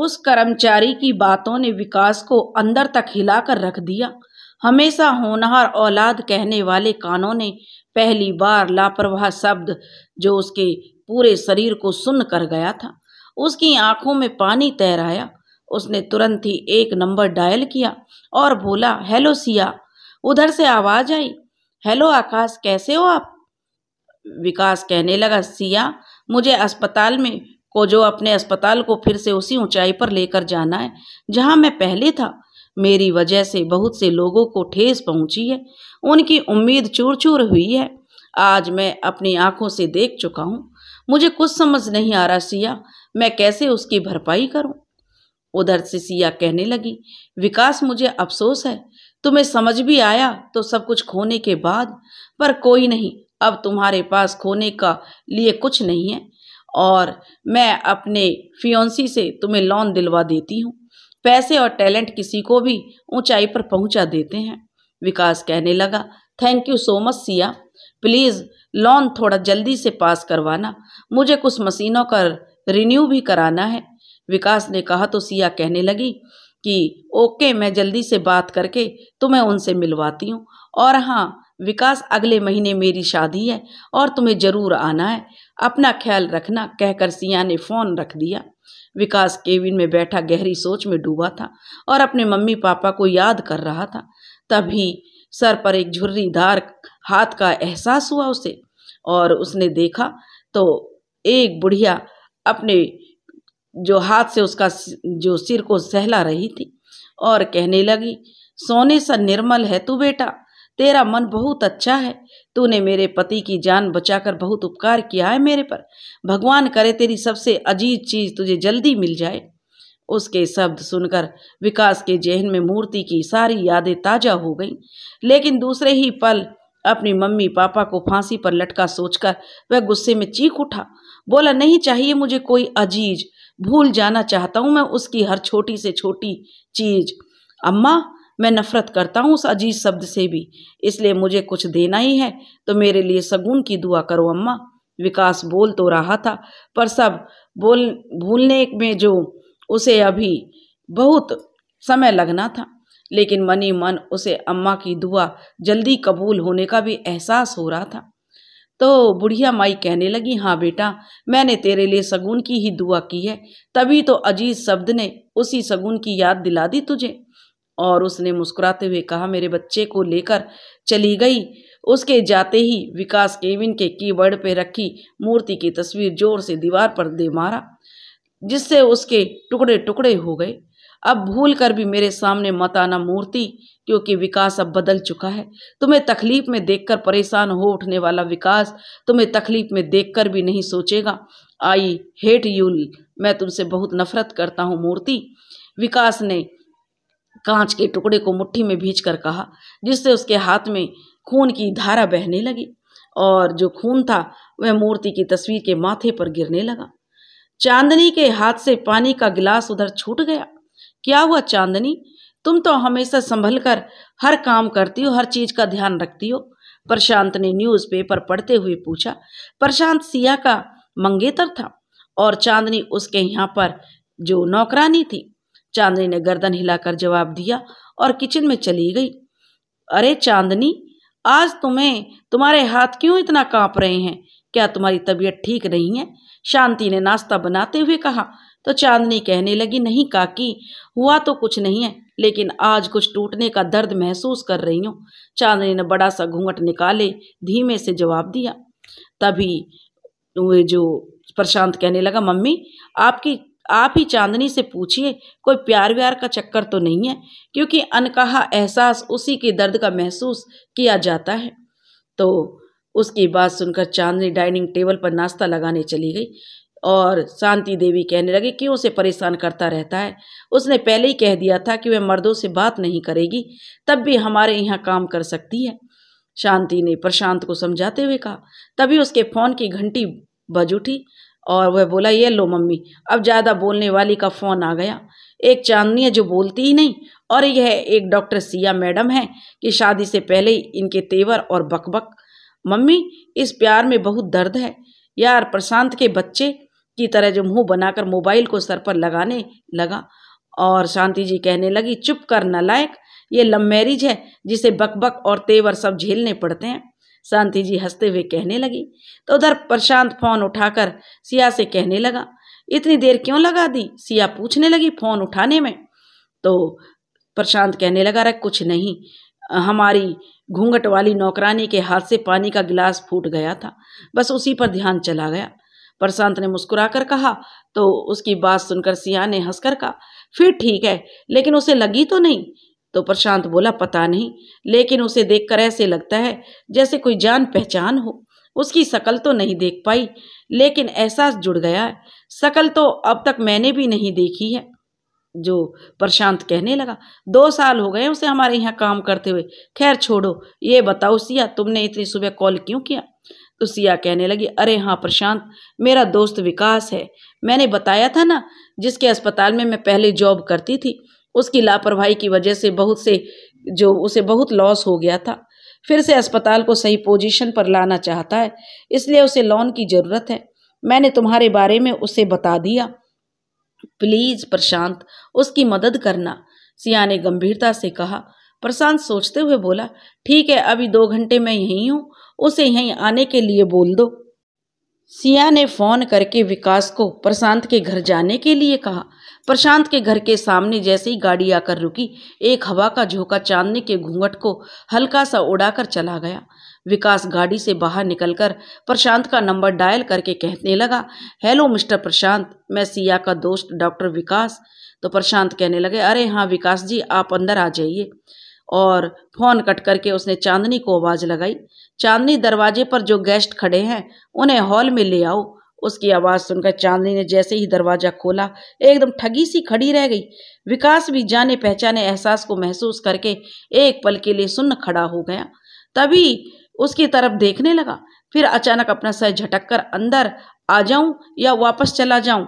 उस कर्मचारी की बातों ने विकास को अंदर तक हिलाकर रख दिया हमेशा होनहार औलाद कहने वाले कानों ने पहली बार लापरवाह शब्द जो उसके पूरे शरीर को सुन कर गया था उसकी आंखों में पानी तैराया उसने तुरंत ही एक नंबर डायल किया और बोला हेलो सिया उधर से आवाज़ आई हेलो आकाश कैसे हो आप विकास कहने लगा सिया मुझे अस्पताल में को जो अपने अस्पताल को फिर से उसी ऊंचाई पर लेकर जाना है जहां मैं पहले था मेरी वजह से बहुत से लोगों को ठेस पहुंची है उनकी उम्मीद चूर चूर हुई है आज मैं अपनी आंखों से देख चुका हूं मुझे कुछ समझ नहीं आ रहा सिया मैं कैसे उसकी भरपाई करूं उधर से सिया कहने लगी विकास मुझे अफसोस है तुम्हें समझ भी आया तो सब कुछ खोने के बाद पर कोई नहीं अब तुम्हारे पास खोने का लिए कुछ नहीं है और मैं अपने फियोन्सी से तुम्हें लोन दिलवा देती हूँ पैसे और टैलेंट किसी को भी ऊंचाई पर पहुंचा देते हैं विकास कहने लगा thank you so much Siya please loan थोड़ा जल्दी से पास करवाना मुझे कुछ मशीनों का रिन्यू भी कराना है विकास ने कहा तो सिया कहने लगी कि ओके मैं जल्दी से बात करके तुम्हें उनसे मिलवाती हूँ और हाँ विकास अगले महीने मेरी शादी है और तुम्हें ज़रूर आना है अपना ख्याल रखना कहकर सिया ने फ़ोन रख दिया विकास केविन में बैठा गहरी सोच में डूबा था और अपने मम्मी पापा को याद कर रहा था तभी सर पर एक झुर्रीदार हाथ का एहसास हुआ उसे और उसने देखा तो एक बुढ़िया अपने जो हाथ से उसका जो सिर को सहला रही थी और कहने लगी सोने सा निर्मल है तू बेटा तेरा मन बहुत अच्छा है तूने मेरे पति की जान बचाकर बहुत उपकार किया है मेरे पर भगवान करे तेरी सबसे अजीज चीज़ तुझे जल्दी मिल जाए उसके शब्द सुनकर विकास के जहन में मूर्ति की सारी यादें ताज़ा हो गईं लेकिन दूसरे ही पल अपनी मम्मी पापा को फांसी पर लटका सोचकर वह गुस्से में चीख उठा बोला नहीं चाहिए मुझे कोई अजीज भूल जाना चाहता हूँ मैं उसकी हर छोटी से छोटी चीज़ अम्मा मैं नफरत करता हूँ उस अजीज शब्द से भी इसलिए मुझे कुछ देना ही है तो मेरे लिए सगुन की दुआ करो अम्मा विकास बोल तो रहा था पर सब बोल भूलने में जो उसे अभी बहुत समय लगना था लेकिन मनी मन उसे अम्मा की दुआ जल्दी कबूल होने का भी एहसास हो रहा था तो बुढ़िया माई कहने लगी हाँ बेटा मैंने तेरे लिए सगुन की ही दुआ की है तभी तो अजीज शब्द ने उसी सगुन की याद दिला दी तुझे और उसने मुस्कुराते हुए कहा मेरे बच्चे को लेकर चली गई उसके जाते ही विकास केविन के कीबोर्ड पर रखी मूर्ति की तस्वीर जोर से दीवार पर दे मारा जिससे उसके टुकड़े टुकड़े हो गए अब भूल कर भी मेरे सामने मत आना मूर्ति क्योंकि विकास अब बदल चुका है तुम्हें तकलीफ में देखकर परेशान हो उठने वाला विकास तुम्हें तकलीफ में देखकर भी नहीं सोचेगा आई हेट यू मैं तुमसे बहुत नफरत करता हूँ मूर्ति विकास ने कांच के टुकड़े को मुट्ठी में भींच कर कहा जिससे उसके हाथ में खून की धारा बहने लगी और जो खून था वह मूर्ति की तस्वीर के माथे पर गिरने लगा चांदनी के हाथ से पानी का गिलास उधर छूट गया क्या हुआ चांदनी तुम तो हमेशा संभल कर हर काम करती हो हर चीज का ध्यान रखती हो प्रशांत ने न्यूज़पेपर पढ़ते हुए पूछा प्रशांत सिया का मंगेतर था और चांदनी उसके यहाँ पर जो नौकरानी थी चांदनी ने गर्दन हिलाकर जवाब दिया और किचन में चली गई अरे चांदनी आज तुम्हें तुम्हारे हाथ क्यों इतना कांप रहे हैं क्या तुम्हारी तबीयत ठीक नहीं है शांति ने नाश्ता बनाते हुए कहा तो चांदनी कहने लगी नहीं काकी हुआ तो कुछ नहीं है लेकिन आज कुछ टूटने का दर्द महसूस कर रही हूँ चांदनी ने बड़ा सा घूंघट निकाले धीमे से जवाब दिया तभी वे जो प्रशांत कहने लगा मम्मी आपकी आप ही चांदनी से पूछिए कोई प्यार व्यार का चक्कर तो नहीं है क्योंकि अनकहा एहसास उसी के दर्द का महसूस किया जाता है तो उसकी बात सुनकर चांदनी डाइनिंग टेबल पर नाश्ता लगाने चली गई और शांति देवी कहने लगी क्यों उसे परेशान करता रहता है उसने पहले ही कह दिया था कि वह मर्दों से बात नहीं करेगी तब भी हमारे यहाँ काम कर सकती है शांति ने प्रशांत को समझाते हुए कहा तभी उसके फोन की घंटी बज उठी और वह बोला ये लो मम्मी अब ज़्यादा बोलने वाली का फ़ोन आ गया एक चांदनी है जो बोलती ही नहीं और यह एक डॉक्टर सिया मैडम है कि शादी से पहले ही इनके तेवर और बकबक मम्मी इस प्यार में बहुत दर्द है यार प्रशांत के बच्चे की तरह जो मुँह बनाकर मोबाइल को सर पर लगाने लगा और शांति जी कहने लगी चुप कर नलायक ये लव मैरिज है जिसे बकबक और तेवर सब झेलने पड़ते हैं शांति जी हंसते हुए कहने लगी तो उधर प्रशांत फोन उठाकर सिया से कहने लगा इतनी देर क्यों लगा दी सिया पूछने लगी फोन उठाने में तो प्रशांत कहने लगा रे कुछ नहीं हमारी घूंघट वाली नौकरानी के हाथ से पानी का गिलास फूट गया था बस उसी पर ध्यान चला गया प्रशांत ने मुस्कुराकर कहा तो उसकी बात सुनकर सिया ने हंसकर कहा फिर ठीक है लेकिन उसे लगी तो नहीं तो प्रशांत बोला पता नहीं लेकिन उसे देखकर ऐसे लगता है जैसे कोई जान पहचान हो उसकी शकल तो नहीं देख पाई लेकिन एहसास जुड़ गया है शकल तो अब तक मैंने भी नहीं देखी है जो प्रशांत कहने लगा दो साल हो गए उसे हमारे यहाँ काम करते हुए खैर छोड़ो ये बताओ सिया तुमने इतनी सुबह कॉल क्यों किया तो सिया कहने लगी अरे हाँ प्रशांत मेरा दोस्त विकास है मैंने बताया था ना जिसके अस्पताल में मैं पहले जॉब करती थी उसकी लापरवाही की वजह से बहुत से जो उसे बहुत लॉस हो गया था फिर से अस्पताल को सही पोजीशन पर लाना चाहता है इसलिए उसे लोन की ज़रूरत है मैंने तुम्हारे बारे में उसे बता दिया प्लीज़ प्रशांत उसकी मदद करना सिया ने गंभीरता से कहा प्रशांत सोचते हुए बोला ठीक है अभी दो घंटे मैं यहीं हूँ उसे यहीं आने के लिए बोल दो सिया ने फ़ोन करके विकास को प्रशांत के घर जाने के लिए कहा प्रशांत के घर के सामने जैसे ही गाड़ी आकर रुकी एक हवा का झोंका चांदनी के घूंघट को हल्का सा उड़ाकर चला गया विकास गाड़ी से बाहर निकलकर प्रशांत का नंबर डायल करके कहने लगा हेलो मिस्टर प्रशांत मैं सिया का दोस्त डॉक्टर विकास तो प्रशांत कहने लगे अरे हाँ विकास जी आप अंदर आ जाइए और फोन कट करके उसने चांदनी को आवाज़ लगाई चांदनी दरवाजे पर जो गेस्ट खड़े हैं उन्हें हॉल में ले आओ उसकी आवाज़ सुनकर चांदनी ने जैसे ही दरवाज़ा खोला एकदम ठगी सी खड़ी रह गई विकास भी जाने पहचाने एहसास को महसूस करके एक पल के लिए सुन्न खड़ा हो गया तभी उसकी तरफ देखने लगा फिर अचानक अपना सर झटक कर अंदर आ जाऊं या वापस चला जाऊं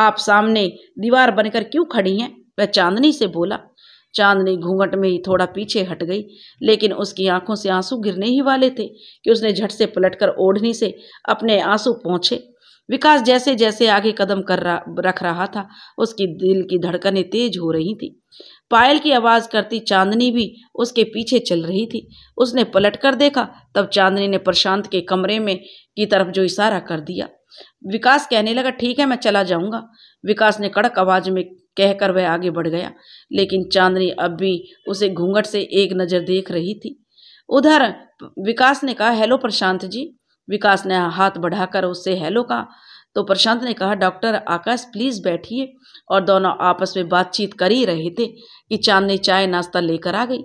आप सामने दीवार बनकर क्यों खड़ी हैं वह चांदनी से बोला चांदनी घूंघट में ही थोड़ा पीछे हट गई लेकिन उसकी आंखों से आंसू गिरने ही वाले थे कि उसने झट से पलटकर ओढ़नी से अपने आंसू पहुँचे विकास जैसे जैसे आगे कदम कर रहा रख रहा था उसकी दिल की धड़कनें तेज हो रही थी पायल की आवाज़ करती चांदनी भी उसके पीछे चल रही थी उसने पलट कर देखा तब चांदनी ने प्रशांत के कमरे में की तरफ जो इशारा कर दिया विकास कहने लगा ठीक है मैं चला जाऊंगा विकास ने कड़क आवाज़ में कहकर वह आगे बढ़ गया लेकिन चांदनी अब भी उसे घूंघट से एक नज़र देख रही थी उधर विकास ने कहा हेलो प्रशांत जी विकास ने हाथ बढ़ाकर उससे हेलो कहा तो प्रशांत ने कहा डॉक्टर आकाश प्लीज़ बैठिए और दोनों आपस में बातचीत कर ही रहे थे कि चांदनी चाय नाश्ता लेकर आ गई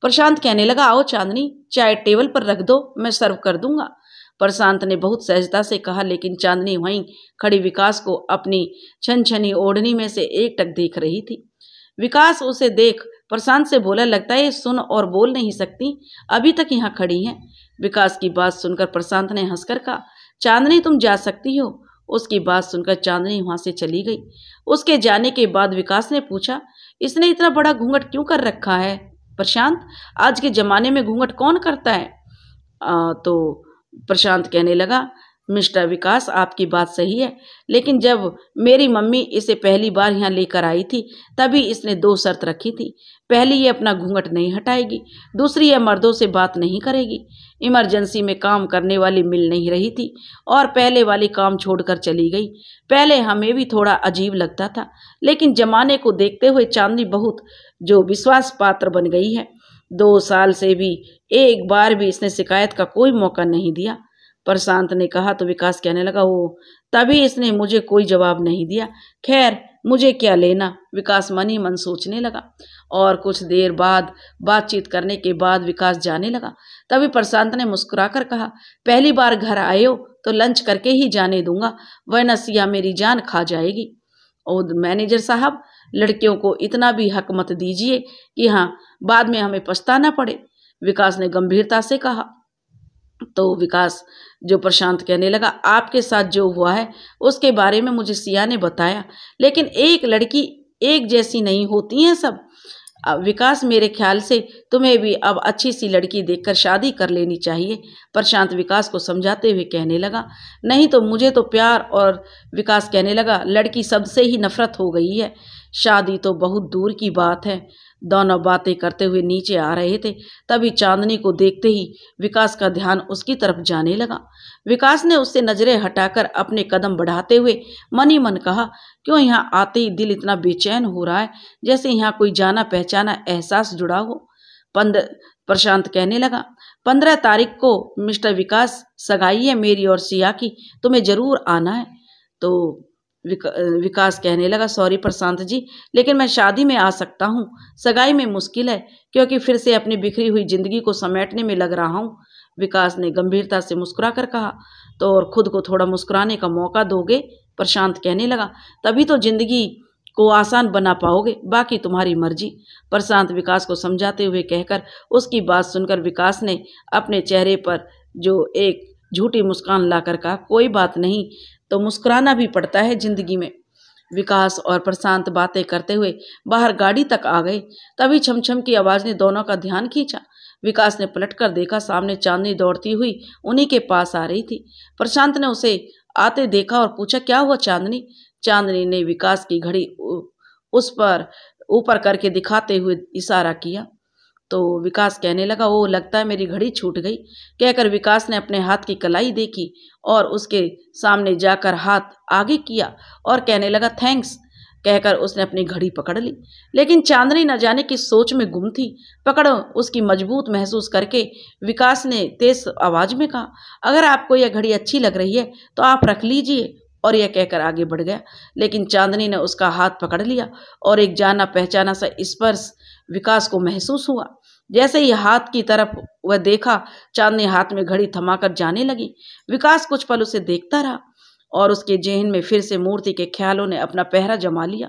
प्रशांत कहने लगा आओ चांदनी चाय टेबल पर रख दो मैं सर्व कर दूंगा प्रशांत ने बहुत सहजता से कहा लेकिन चांदनी वहीं खड़ी विकास को अपनी छन छनी ओढ़नी में से एक टक देख रही थी विकास उसे देख प्रशांत से बोला लगता है सुन और बोल नहीं सकती अभी तक यहाँ खड़ी हैं विकास की बात सुनकर प्रशांत ने हंसकर कहा चांदनी तुम जा सकती हो उसकी बात सुनकर चांदनी वहां से चली गई उसके जाने के बाद विकास ने पूछा इसने इतना बड़ा घूंघट क्यों कर रखा है प्रशांत आज के ज़माने में घूंघट कौन करता है आ, तो प्रशांत कहने लगा मिस्टर विकास आपकी बात सही है लेकिन जब मेरी मम्मी इसे पहली बार यहाँ लेकर आई थी तभी इसने दो शर्त रखी थी पहली ये अपना घूंघट नहीं हटाएगी दूसरी यह मर्दों से बात नहीं करेगी इमरजेंसी में काम करने वाली मिल नहीं रही थी और पहले वाली काम छोड़कर चली गई पहले हमें भी थोड़ा अजीब लगता था लेकिन ज़माने को देखते हुए चांदनी बहुत जो विश्वास पात्र बन गई है दो साल से भी एक बार भी इसने शिकायत का कोई मौका नहीं दिया प्रशांत ने कहा तो विकास कहने लगा वो तभी इसने मुझे कोई जवाब नहीं दिया खैर मुझे क्या लेना विकास मन ही मन सोचने लगा और कुछ देर बाद बातचीत करने के बाद विकास जाने लगा तभी प्रशांत ने मुस्कुराकर कहा पहली बार घर आए हो तो लंच करके ही जाने दूंगा वरना सिया मेरी जान खा जाएगी और मैनेजर साहब लड़कियों को इतना भी हक मत दीजिए कि हाँ बाद में हमें पछताना पड़े विकास ने गंभीरता से कहा तो विकास जो प्रशांत कहने लगा आपके साथ जो हुआ है उसके बारे में मुझे सिया ने बताया लेकिन एक लड़की एक जैसी नहीं होती हैं सब विकास मेरे ख्याल से तुम्हें भी अब अच्छी सी लड़की देखकर शादी कर लेनी चाहिए प्रशांत विकास को समझाते हुए कहने लगा नहीं तो मुझे तो प्यार और विकास कहने लगा लड़की सबसे ही नफरत हो गई है शादी तो बहुत दूर की बात है दोनों बातें करते हुए नीचे आ रहे थे तभी चांदनी को देखते ही विकास का ध्यान उसकी तरफ जाने लगा विकास ने उससे नजरें हटाकर अपने कदम बढ़ाते हुए मन ही मन कहा क्यों यहाँ आते ही दिल इतना बेचैन हो रहा है जैसे यहाँ कोई जाना पहचाना एहसास जुड़ा हो पंद प्रशांत कहने लगा पंद्रह तारीख को मिस्टर विकास सगाई है मेरी और सिया की तुम्हें जरूर आना है तो विका, विकास कहने लगा सॉरी प्रशांत जी लेकिन मैं शादी में आ सकता हूँ सगाई में मुश्किल है क्योंकि फिर से अपनी बिखरी हुई जिंदगी को समेटने में लग रहा हूँ विकास ने गंभीरता से मुस्कुरा कर कहा तो और खुद को थोड़ा मुस्कुराने का मौका दोगे प्रशांत कहने लगा तभी तो जिंदगी को आसान बना पाओगे बाकी तुम्हारी मर्जी प्रशांत विकास को समझाते हुए कहकर उसकी बात सुनकर विकास ने अपने चेहरे पर जो एक झूठी मुस्कान लाकर कहा कोई बात नहीं तो मुस्कुराना भी पड़ता है जिंदगी में विकास और प्रशांत बातें करते हुए बाहर गाड़ी तक आ गए तभी छमछम की आवाज़ ने दोनों का ध्यान खींचा विकास ने पलटकर देखा सामने चांदनी दौड़ती हुई उन्हीं के पास आ रही थी प्रशांत ने उसे आते देखा और पूछा क्या हुआ चांदनी चांदनी ने विकास की घड़ी उस पर ऊपर करके दिखाते हुए इशारा किया तो विकास कहने लगा ओ लगता है मेरी घड़ी छूट गई कहकर विकास ने अपने हाथ की कलाई देखी और उसके सामने जाकर हाथ आगे किया और कहने लगा थैंक्स कहकर उसने अपनी घड़ी पकड़ ली लेकिन चांदनी न जाने की सोच में गुम थी पकड़ उसकी मजबूत महसूस करके विकास ने तेज आवाज में कहा अगर आपको यह घड़ी अच्छी लग रही है तो आप रख लीजिए और यह कहकर आगे बढ़ गया लेकिन चांदनी ने उसका हाथ पकड़ लिया और एक जाना पहचाना सा स्पर्श विकास को महसूस हुआ जैसे ही हाथ की तरफ वह देखा चांद ने हाथ में घड़ी थमाकर जाने लगी विकास कुछ पल उसे देखता रहा और उसके जेहन में फिर से मूर्ति के ख्यालों ने अपना पहरा जमा लिया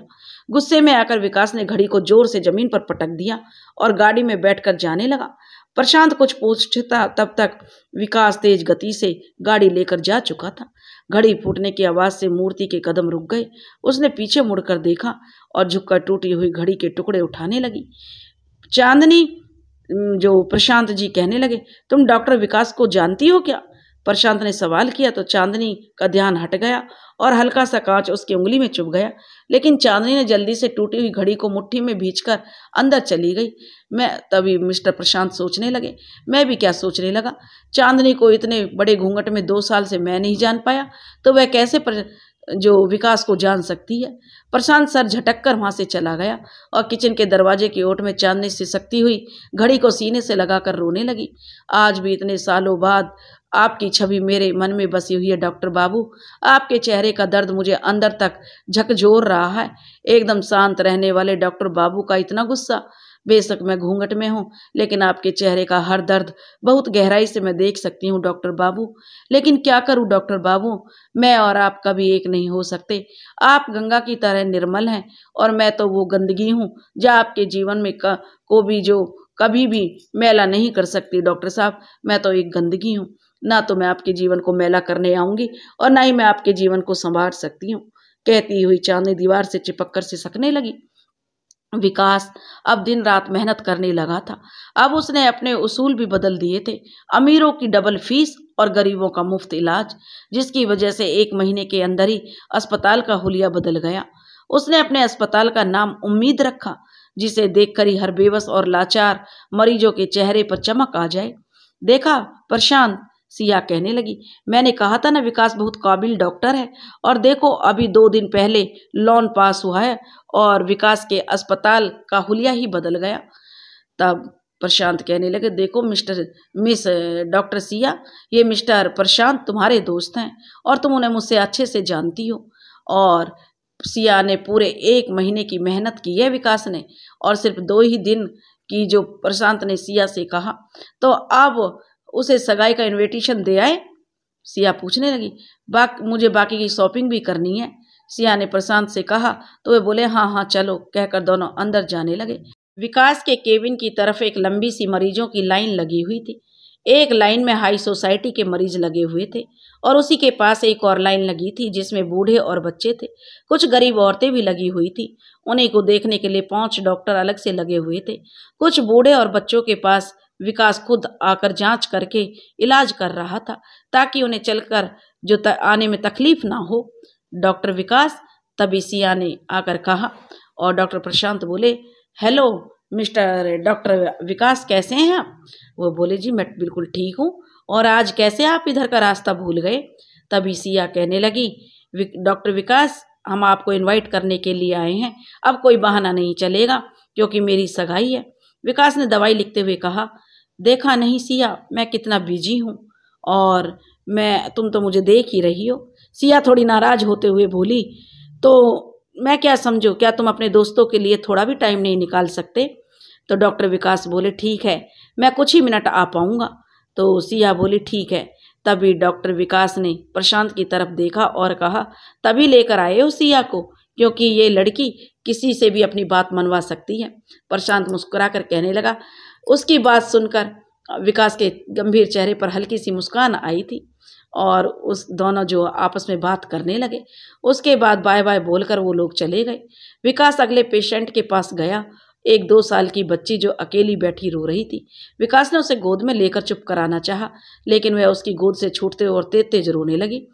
गुस्से में आकर विकास ने घड़ी को जोर से जमीन पर पटक दिया और गाड़ी में बैठकर जाने लगा प्रशांत कुछ पूछता तब तक विकास तेज गति से गाड़ी लेकर जा चुका था घड़ी फूटने की आवाज से मूर्ति के कदम रुक गए उसने पीछे मुड़कर देखा और झुककर टूटी हुई घड़ी के टुकड़े उठाने लगी चांदनी जो प्रशांत जी कहने लगे तुम डॉक्टर विकास को जानती हो क्या प्रशांत ने सवाल किया तो चांदनी का ध्यान हट गया और हल्का सा कांच उसकी उंगली में चुभ गया लेकिन चांदनी ने जल्दी से टूटी हुई घड़ी को मुट्ठी में भींच अंदर चली गई मैं तभी मिस्टर प्रशांत सोचने लगे मैं भी क्या सोचने लगा चांदनी को इतने बड़े घूंघट में दो साल से मैं नहीं जान पाया तो वह कैसे प्र... जो विकास को जान सकती है प्रशांत सर झटक कर वहाँ से चला गया और किचन के दरवाजे की ओट में चांदनी से सकती हुई घड़ी को सीने से लगाकर रोने लगी आज भी इतने सालों बाद आपकी छवि मेरे मन में बसी हुई है डॉक्टर बाबू आपके चेहरे का दर्द मुझे अंदर तक झकझोर रहा है एकदम शांत रहने वाले डॉक्टर बाबू का इतना गुस्सा बेशक मैं घूंघट में हूँ लेकिन आपके चेहरे का हर दर्द बहुत गहराई से मैं देख सकती हूँ डॉक्टर बाबू लेकिन क्या करूँ डॉक्टर बाबू मैं और आप कभी एक नहीं हो सकते आप गंगा की तरह निर्मल हैं और मैं तो वो गंदगी हूँ जो आपके जीवन में का, को भी जो कभी भी मैला नहीं कर सकती डॉक्टर साहब मैं तो एक गंदगी हूँ ना तो मैं आपके जीवन को मैला करने आऊँगी और ना ही मैं आपके जीवन को संभाल सकती हूँ कहती हुई चांदनी दीवार से चिपक कर सिसकने लगी विकास अब दिन रात मेहनत करने लगा था अब उसने अपने उसूल भी बदल दिए थे अमीरों की डबल फीस और गरीबों का मुफ्त इलाज जिसकी वजह से एक महीने के अंदर ही अस्पताल का हुलिया बदल गया उसने अपने अस्पताल का नाम उम्मीद रखा जिसे देखकर ही हर बेबस और लाचार मरीजों के चेहरे पर चमक आ जाए देखा प्रशांत सिया कहने लगी मैंने कहा था ना विकास बहुत काबिल डॉक्टर है और देखो अभी दो दिन पहले लोन पास हुआ है और विकास के अस्पताल का हुलिया ही बदल गया तब प्रशांत कहने लगे देखो मिस्टर मिस डॉक्टर सिया ये मिस्टर प्रशांत तुम्हारे दोस्त हैं और तुम उन्हें मुझसे अच्छे से जानती हो और सिया ने पूरे एक महीने की मेहनत की है विकास ने और सिर्फ दो ही दिन की जो प्रशांत ने सिया से कहा तो अब उसे सगाई का इनविटेशन दे आए सिया पूछने लगी बा मुझे बाकी की शॉपिंग भी करनी है सिया ने प्रशांत से कहा तो वे बोले हाँ हाँ चलो कहकर दोनों अंदर जाने लगे विकास के केबिन की तरफ एक लंबी सी मरीजों की लाइन लगी हुई थी एक लाइन में हाई सोसाइटी के मरीज लगे हुए थे और उसी के पास एक और लाइन लगी थी जिसमें बूढ़े और बच्चे थे कुछ गरीब औरतें भी लगी हुई थी उन्हीं को देखने के लिए पांच डॉक्टर अलग से लगे हुए थे कुछ बूढ़े और बच्चों के पास विकास खुद आकर जांच करके इलाज कर रहा था ताकि उन्हें चलकर जो आने में तकलीफ ना हो डॉक्टर विकास तभी सिया ने आकर कहा और डॉक्टर प्रशांत बोले हेलो मिस्टर डॉक्टर विकास कैसे हैं आप वो बोले जी मैं बिल्कुल ठीक हूँ और आज कैसे आप इधर का रास्ता भूल गए तभी सिया कहने लगी विक, डॉक्टर विकास हम आपको इनवाइट करने के लिए आए हैं अब कोई बहाना नहीं चलेगा क्योंकि मेरी सगाई है विकास ने दवाई लिखते हुए कहा देखा नहीं सिया मैं कितना बिजी हूँ और मैं तुम तो मुझे देख ही रही हो सिया थोड़ी नाराज होते हुए बोली तो मैं क्या समझो क्या तुम अपने दोस्तों के लिए थोड़ा भी टाइम नहीं निकाल सकते तो डॉक्टर विकास बोले ठीक है मैं कुछ ही मिनट आ पाऊँगा तो सिया बोली ठीक है तभी डॉक्टर विकास ने प्रशांत की तरफ देखा और कहा तभी लेकर आए हो सिया को क्योंकि ये लड़की किसी से भी अपनी बात मनवा सकती है प्रशांत मुस्कुरा कर कहने लगा उसकी बात सुनकर विकास के गंभीर चेहरे पर हल्की सी मुस्कान आई थी और उस दोनों जो आपस में बात करने लगे उसके बाद बाय बाय बोलकर वो लोग चले गए विकास अगले पेशेंट के पास गया एक दो साल की बच्ची जो अकेली बैठी रो रही थी विकास ने उसे गोद में लेकर चुप कराना चाहा लेकिन वह उसकी गोद से छूटते और तेज तेज रोने लगी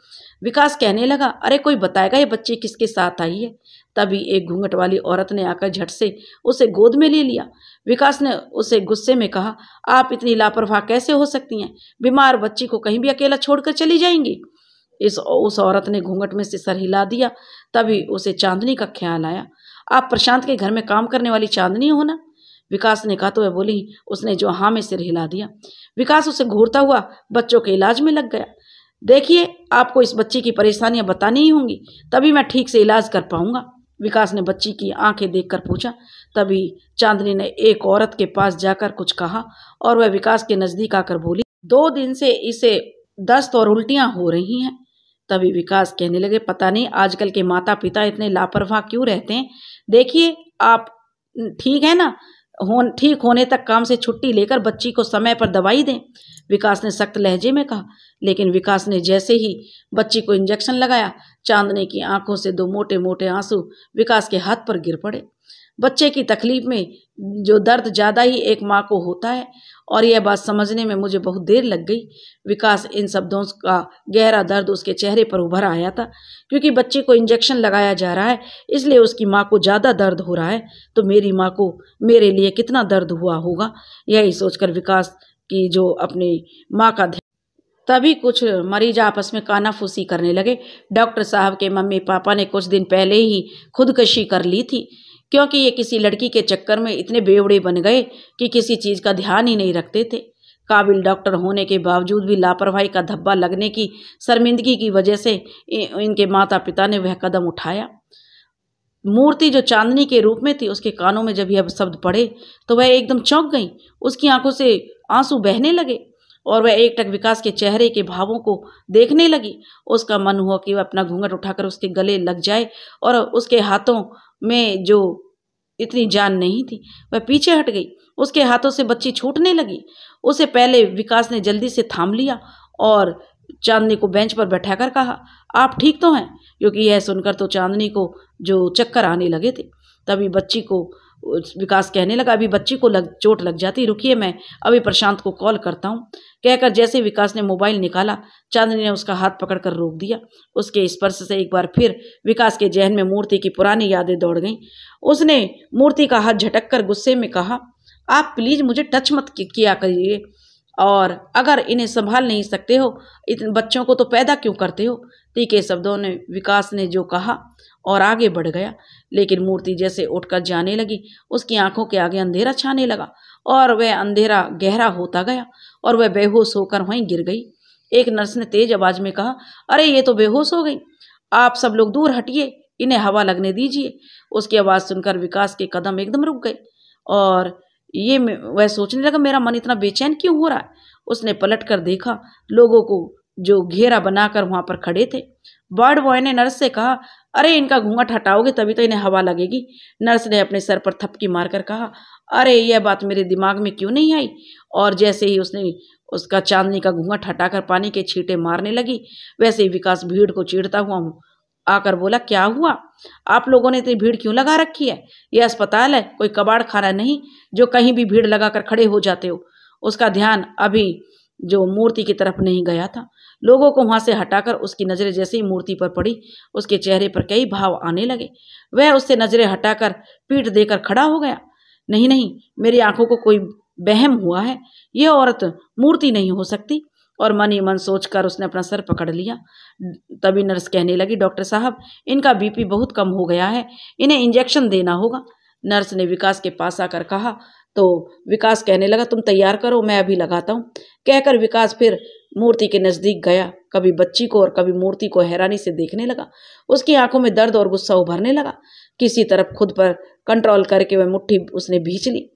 विकास कहने लगा अरे कोई बताएगा ये बच्ची किसके साथ आई है तभी एक घूंघट वाली औरत ने आकर झट से उसे गोद में ले लिया विकास ने उसे गुस्से में कहा आप इतनी लापरवाह कैसे हो सकती हैं बीमार बच्ची को कहीं भी अकेला छोड़कर चली जाएंगी इस उस औरत ने घूंघट में से सर हिला दिया तभी उसे चांदनी का ख्याल आया आप प्रशांत के घर में काम करने वाली चांदनी हो ना विकास ने कहा तो वह बोली उसने जो हाँ में सिर हिला दिया विकास उसे घूरता हुआ बच्चों के इलाज में लग गया देखिए आपको इस बच्ची की परेशानियां बतानी ही होंगी तभी मैं ठीक से इलाज कर पाऊंगा विकास ने बच्ची की आंखें देखकर पूछा तभी चांदनी ने एक औरत के पास जाकर कुछ कहा और वह विकास के नज़दीक आकर बोली दो दिन से इसे दस्त और उल्टियां हो रही हैं तभी विकास कहने लगे पता नहीं आजकल के माता पिता इतने लापरवाह क्यों रहते हैं देखिए आप ठीक है ना हो ठीक होने तक काम से छुट्टी लेकर बच्ची को समय पर दवाई दें विकास ने सख्त लहजे में कहा लेकिन विकास ने जैसे ही बच्ची को इंजेक्शन लगाया चांदनी की आंखों से दो मोटे मोटे आंसू विकास के हाथ पर गिर पड़े बच्चे की तकलीफ में जो दर्द ज़्यादा ही एक माँ को होता है और यह बात समझने में मुझे बहुत देर लग गई विकास इन शब्दों का गहरा दर्द उसके चेहरे पर उभर आया था क्योंकि बच्चे को इंजेक्शन लगाया जा रहा है इसलिए उसकी माँ को ज़्यादा दर्द हो रहा है तो मेरी माँ को मेरे लिए कितना दर्द हुआ होगा यही सोचकर विकास की जो अपनी माँ का तभी कुछ मरीज आपस में कानाफूसी करने लगे डॉक्टर साहब के मम्मी पापा ने कुछ दिन पहले ही खुदकशी कर ली थी क्योंकि ये किसी लड़की के चक्कर में इतने बेवड़े बन गए कि किसी चीज़ का ध्यान ही नहीं रखते थे काबिल डॉक्टर होने के बावजूद भी लापरवाही का धब्बा लगने की शर्मिंदगी की वजह से इनके माता पिता ने वह कदम उठाया मूर्ति जो चांदनी के रूप में थी उसके कानों में जब यह शब्द पड़े तो वह एकदम चौंक गई उसकी आंखों से आंसू बहने लगे और वह एकटक विकास के चेहरे के भावों को देखने लगी उसका मन हुआ कि वह अपना घूंघट उठाकर उसके गले लग जाए और उसके हाथों में जो इतनी जान नहीं थी वह पीछे हट गई उसके हाथों से बच्ची छूटने लगी उसे पहले विकास ने जल्दी से थाम लिया और चांदनी को बेंच पर बैठाकर कहा आप ठीक तो हैं क्योंकि यह सुनकर तो चांदनी को जो चक्कर आने लगे थे तभी बच्ची को विकास कहने लगा अभी बच्ची को लग चोट लग जाती रुकिए मैं अभी प्रशांत को कॉल करता हूँ कहकर जैसे विकास ने मोबाइल निकाला चांदनी ने उसका हाथ पकड़कर रोक दिया उसके स्पर्श से एक बार फिर विकास के जहन में मूर्ति की पुरानी यादें दौड़ गईं उसने मूर्ति का हाथ झटक कर गुस्से में कहा आप प्लीज़ मुझे टच मत किया करिए और अगर इन्हें संभाल नहीं सकते हो इतने बच्चों को तो पैदा क्यों करते हो तीखे शब्दों ने विकास ने जो कहा और आगे बढ़ गया लेकिन मूर्ति जैसे उठकर जाने लगी उसकी आंखों के आगे अंधेरा छाने लगा और वह अंधेरा गहरा होता गया और वह बेहोश होकर वहीं गिर गई एक नर्स ने तेज आवाज में कहा अरे ये तो बेहोश हो गई आप सब लोग दूर हटिए इन्हें हवा लगने दीजिए उसकी आवाज़ सुनकर विकास के कदम एकदम रुक गए और ये वह सोचने लगा मेरा मन इतना बेचैन क्यों हो रहा है उसने पलट कर देखा लोगों को जो घेरा बनाकर वहाँ पर खड़े थे बर्ड बॉय ने नर्स से कहा अरे इनका घूंघट हटाओगे तभी तो इन्हें हवा लगेगी नर्स ने अपने सर पर थपकी मारकर कहा अरे यह बात मेरे दिमाग में क्यों नहीं आई और जैसे ही उसने उसका चांदनी का घूंघट हटाकर पानी के छींटे मारने लगी वैसे ही विकास भीड़ को चीड़ता हुआ हूँ आकर बोला क्या हुआ आप लोगों ने इतनी भीड़ क्यों लगा रखी है यह अस्पताल है कोई कबाड़ खाना नहीं जो कहीं भी भीड़ लगाकर खड़े हो जाते हो उसका ध्यान अभी जो मूर्ति की तरफ नहीं गया था लोगों को वहां से हटाकर उसकी नज़रें जैसे ही मूर्ति पर पड़ी उसके चेहरे पर कई भाव आने लगे वह उससे नज़रें हटाकर पीठ देकर खड़ा हो गया नहीं नहीं मेरी आंखों को कोई बहम हुआ है यह औरत मूर्ति नहीं हो सकती और मन ही मन सोचकर उसने अपना सर पकड़ लिया तभी नर्स कहने लगी डॉक्टर साहब इनका बीपी बहुत कम हो गया है इन्हें इंजेक्शन देना होगा नर्स ने विकास के पास आकर कहा तो विकास कहने लगा तुम तैयार करो मैं अभी लगाता हूँ कहकर विकास फिर मूर्ति के नज़दीक गया कभी बच्ची को और कभी मूर्ति को हैरानी से देखने लगा उसकी आंखों में दर्द और गुस्सा उभरने लगा किसी तरफ खुद पर कंट्रोल करके वह मुट्ठी उसने भींच ली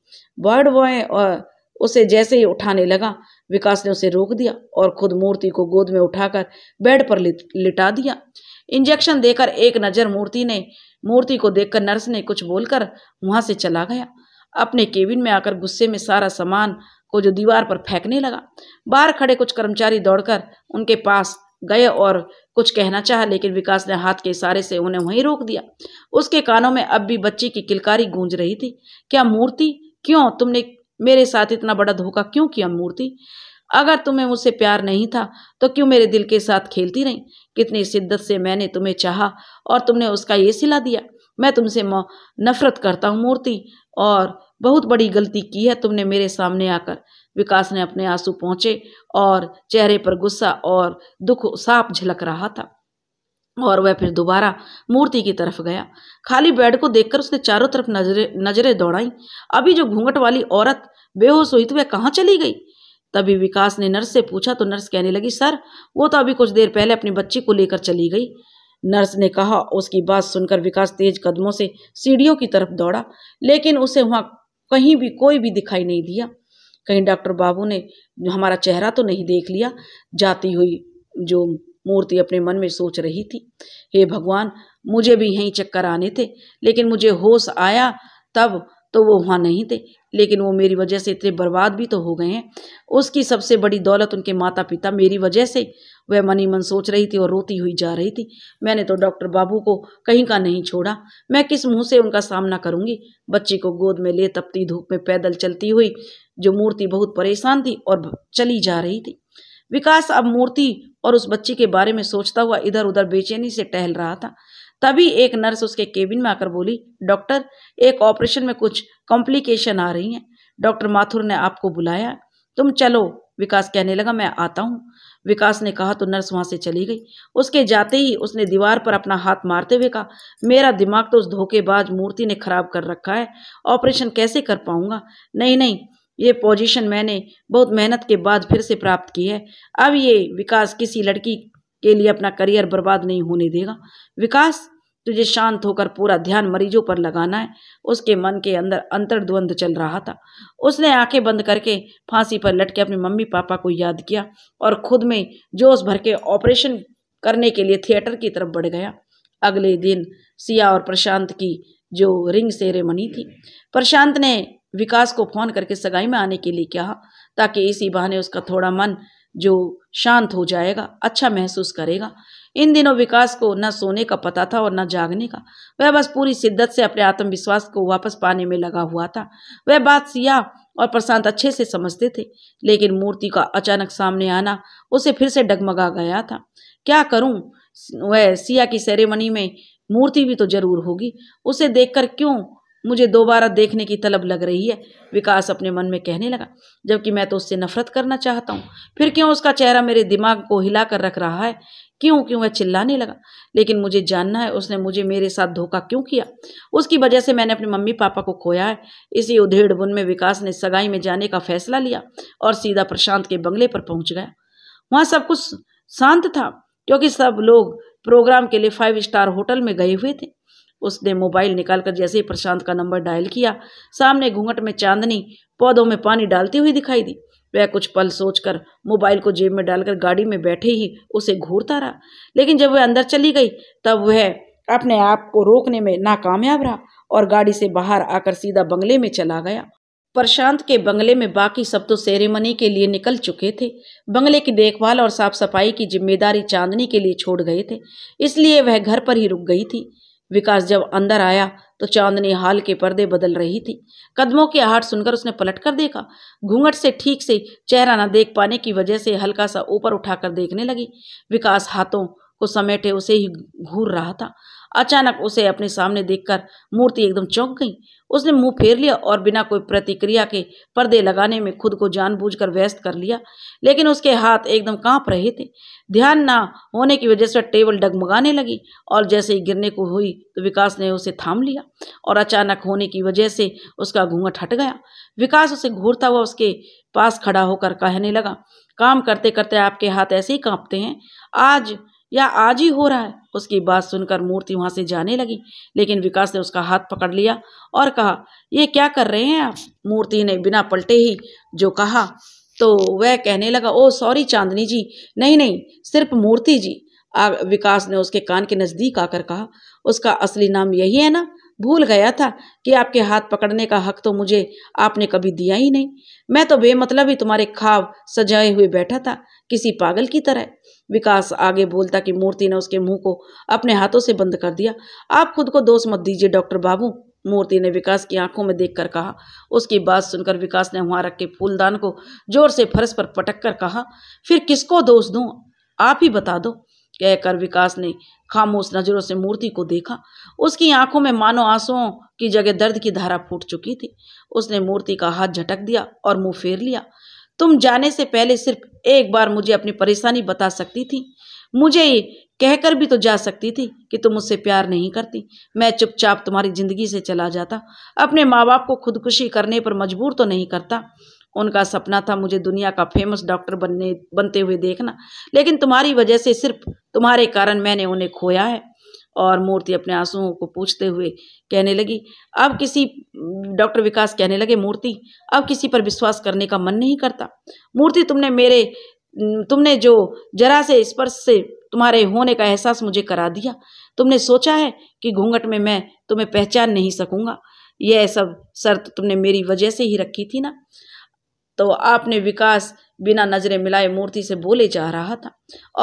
बर्ड बॉय और उसे जैसे ही उठाने लगा विकास ने उसे रोक दिया और खुद मूर्ति को गोद में उठाकर बेड पर लिटा दिया इंजेक्शन देकर एक नज़र मूर्ति ने मूर्ति को देखकर नर्स ने कुछ बोलकर वहाँ से चला गया अपने केबिन में आकर गुस्से में सारा सामान को जो दीवार पर फेंकने लगा बाहर खड़े कुछ कर्मचारी दौड़कर उनके पास गए और कुछ कहना चाहा लेकिन विकास ने हाथ के इशारे से उन्हें वहीं रोक दिया उसके कानों में अब भी बच्ची की किलकारी गूंज रही थी क्या मूर्ति क्यों तुमने मेरे साथ इतना बड़ा धोखा क्यों किया मूर्ति अगर तुम्हें मुझसे प्यार नहीं था तो क्यों मेरे दिल के साथ खेलती रही कितनी शिद्दत से मैंने तुम्हें चाहा और तुमने उसका ये सिला दिया मैं तुमसे नफरत करता हूँ मूर्ति और बहुत बड़ी गलती की है तुमने मेरे सामने आकर विकास ने अपने आंसू पहुंचे और चेहरे पर गुस्सा और दुख साफ झलक रहा था और वह फिर दोबारा मूर्ति की तरफ गया खाली बेड को देखकर उसने चारों तरफ नजरे नजरें दौड़ाई अभी जो घूंघट वाली औरत बेहोश हुई थी वह कहाँ चली गई तभी विकास ने नर्स से पूछा तो नर्स कहने लगी सर वो तो अभी कुछ देर पहले अपनी बच्ची को लेकर चली गई नर्स ने कहा उसकी बात सुनकर विकास तेज कदमों से सीढ़ियों की तरफ दौड़ा लेकिन उसे वहाँ कहीं भी कोई भी दिखाई नहीं दिया कहीं डॉक्टर बाबू ने हमारा चेहरा तो नहीं देख लिया जाती हुई जो मूर्ति अपने मन में सोच रही थी हे भगवान मुझे भी यहीं चक्कर आने थे लेकिन मुझे होश आया तब तो वो वहाँ नहीं थे लेकिन वो मेरी वजह से इतने बर्बाद भी तो हो गए हैं उसकी सबसे बड़ी दौलत उनके माता पिता मेरी वजह से वह मनी मन सोच रही थी और रोती हुई जा रही थी मैंने तो डॉक्टर बाबू को कहीं का नहीं छोड़ा मैं किस मुंह से उनका सामना करूंगी बच्ची को गोद में ले तपती धूप में पैदल चलती हुई जो मूर्ति बहुत परेशान थी और चली जा रही थी विकास अब मूर्ति और उस बच्ची के बारे में सोचता हुआ इधर उधर बेचैनी से टहल रहा था तभी एक नर्स उसके केबिन में आकर बोली डॉक्टर एक ऑपरेशन में कुछ कॉम्प्लिकेशन आ रही हैं डॉक्टर माथुर ने आपको बुलाया तुम चलो विकास कहने लगा मैं आता हूँ विकास ने कहा तो नर्स वहां से चली गई उसके जाते ही उसने दीवार पर अपना हाथ मारते हुए कहा मेरा दिमाग तो उस धोखेबाज मूर्ति ने खराब कर रखा है ऑपरेशन कैसे कर पाऊंगा नहीं नहीं ये पोजीशन मैंने बहुत मेहनत के बाद फिर से प्राप्त की है अब ये विकास किसी लड़की के लिए अपना करियर बर्बाद नहीं होने देगा विकास तुझे शांत होकर पूरा ध्यान मरीजों पर लगाना है उसके मन के अंदर अंतर्द्वंद चल रहा था उसने आंखें बंद करके फांसी पर लटके अपने मम्मी पापा को याद किया और खुद में जोश भर के ऑपरेशन करने के लिए थिएटर की तरफ बढ़ गया अगले दिन सिया और प्रशांत की जो रिंग सेरेमनी थी प्रशांत ने विकास को फोन करके सगाई में आने के लिए कहा ताकि इसी बहाने उसका थोड़ा मन जो शांत हो जाएगा अच्छा महसूस करेगा इन दिनों विकास को न सोने का पता था और न जागने का वह बस पूरी शिद्दत से अपने आत्मविश्वास को वापस पाने में लगा हुआ था वह बात सिया और प्रशांत अच्छे से समझते थे लेकिन मूर्ति का अचानक सामने आना उसे फिर से डगमगा गया था क्या करूं वह सिया की सेरेमनी में मूर्ति भी तो जरूर होगी उसे देखकर क्यों मुझे दोबारा देखने की तलब लग रही है विकास अपने मन में कहने लगा जबकि मैं तो उससे नफरत करना चाहता हूँ फिर क्यों उसका चेहरा मेरे दिमाग को हिला कर रख रहा है क्यों क्यों वह चिल्लाने लगा लेकिन मुझे जानना है उसने मुझे मेरे साथ धोखा क्यों किया उसकी वजह से मैंने अपने मम्मी पापा को खोया है इसी उधेड़ बुन में विकास ने सगाई में जाने का फैसला लिया और सीधा प्रशांत के बंगले पर पहुंच गया वहां सब कुछ शांत था क्योंकि सब लोग प्रोग्राम के लिए फाइव स्टार होटल में गए हुए थे उसने मोबाइल निकालकर जैसे ही प्रशांत का नंबर डायल किया सामने घूंघट में चांदनी पौधों में पानी डालती हुई दिखाई दी वह कुछ पल सोचकर मोबाइल को जेब में डालकर गाड़ी में बैठे ही उसे घूरता रहा लेकिन जब वह अंदर चली गई तब वह अपने आप को रोकने में नाकामयाब रहा और गाड़ी से बाहर आकर सीधा बंगले में चला गया प्रशांत के बंगले में बाकी सब तो सेरेमनी के लिए निकल चुके थे बंगले की देखभाल और साफ सफाई की जिम्मेदारी चांदनी के लिए छोड़ गए थे इसलिए वह घर पर ही रुक गई थी विकास जब अंदर आया तो चांदनी हाल के पर्दे बदल रही थी कदमों की आहट सुनकर उसने पलट कर देखा घूंघट से ठीक से चेहरा न देख पाने की वजह से हल्का सा ऊपर उठाकर देखने लगी विकास हाथों को समेटे उसे ही घूर रहा था अचानक उसे अपने सामने देखकर मूर्ति एकदम चौंक गई उसने मुंह फेर लिया और बिना कोई प्रतिक्रिया के पर्दे लगाने में खुद को जानबूझकर व्यस्त कर लिया लेकिन उसके हाथ एकदम कांप रहे थे ध्यान ना होने की वजह से टेबल डगमगाने लगी और जैसे ही गिरने को हुई तो विकास ने उसे थाम लिया और अचानक होने की वजह से उसका घूंघट हट गया विकास उसे घूरता हुआ उसके पास खड़ा होकर कहने लगा काम करते करते आपके हाथ ऐसे ही कांपते हैं आज या आज ही हो रहा है उसकी बात सुनकर मूर्ति वहां से जाने लगी लेकिन विकास ने उसका हाथ पकड़ लिया और कहा ये क्या कर रहे हैं आप मूर्ति ने बिना पलटे ही जो कहा तो वह कहने लगा ओ सॉरी चांदनी जी नहीं नहीं सिर्फ मूर्ति जी आ, विकास ने उसके कान के नज़दीक आकर कहा उसका असली नाम यही है ना भूल गया था कि आपके हाथ पकड़ने का हक तो मुझे आपने कभी दिया ही नहीं मैं तो बेमतलब ही तुम्हारे खाव सजाए हुए बैठा था किसी पागल की तरह विकास आगे बोलता कि मूर्ति ने उसके मुंह को अपने हाथों से बंद कर दिया आप खुद को दोष मत दीजिए डॉक्टर बाबू मूर्ति ने विकास की आंखों में देखकर कहा उसकी बात सुनकर विकास ने वहां के फूलदान को जोर से फर्श पर पटक कर कहा फिर किसको दोष दूं आप ही बता दो कहकर विकास ने खामोश नजरों से मूर्ति को देखा उसकी आंखों में मानो आंसुओं की जगह दर्द की धारा फूट चुकी थी उसने मूर्ति का हाथ झटक दिया और मुंह फेर लिया तुम जाने से पहले सिर्फ एक बार मुझे अपनी परेशानी बता सकती थी मुझे कहकर भी तो जा सकती थी कि तुम मुझसे प्यार नहीं करती मैं चुपचाप तुम्हारी ज़िंदगी से चला जाता अपने माँ बाप को खुदकुशी करने पर मजबूर तो नहीं करता उनका सपना था मुझे दुनिया का फेमस डॉक्टर बनने बनते हुए देखना लेकिन तुम्हारी वजह से सिर्फ तुम्हारे कारण मैंने उन्हें खोया है और मूर्ति अपने आंसुओं को पूछते हुए कहने लगी अब किसी डॉक्टर विकास कहने लगे मूर्ति अब किसी पर विश्वास करने का मन नहीं करता मूर्ति तुमने मेरे तुमने जो जरा से स्पर्श से तुम्हारे होने का एहसास मुझे करा दिया तुमने सोचा है कि घूंघट में मैं तुम्हें पहचान नहीं सकूंगा यह सब शर्त तुमने मेरी वजह से ही रखी थी ना तो आपने विकास बिना नजरें मिलाए मूर्ति से बोले जा रहा था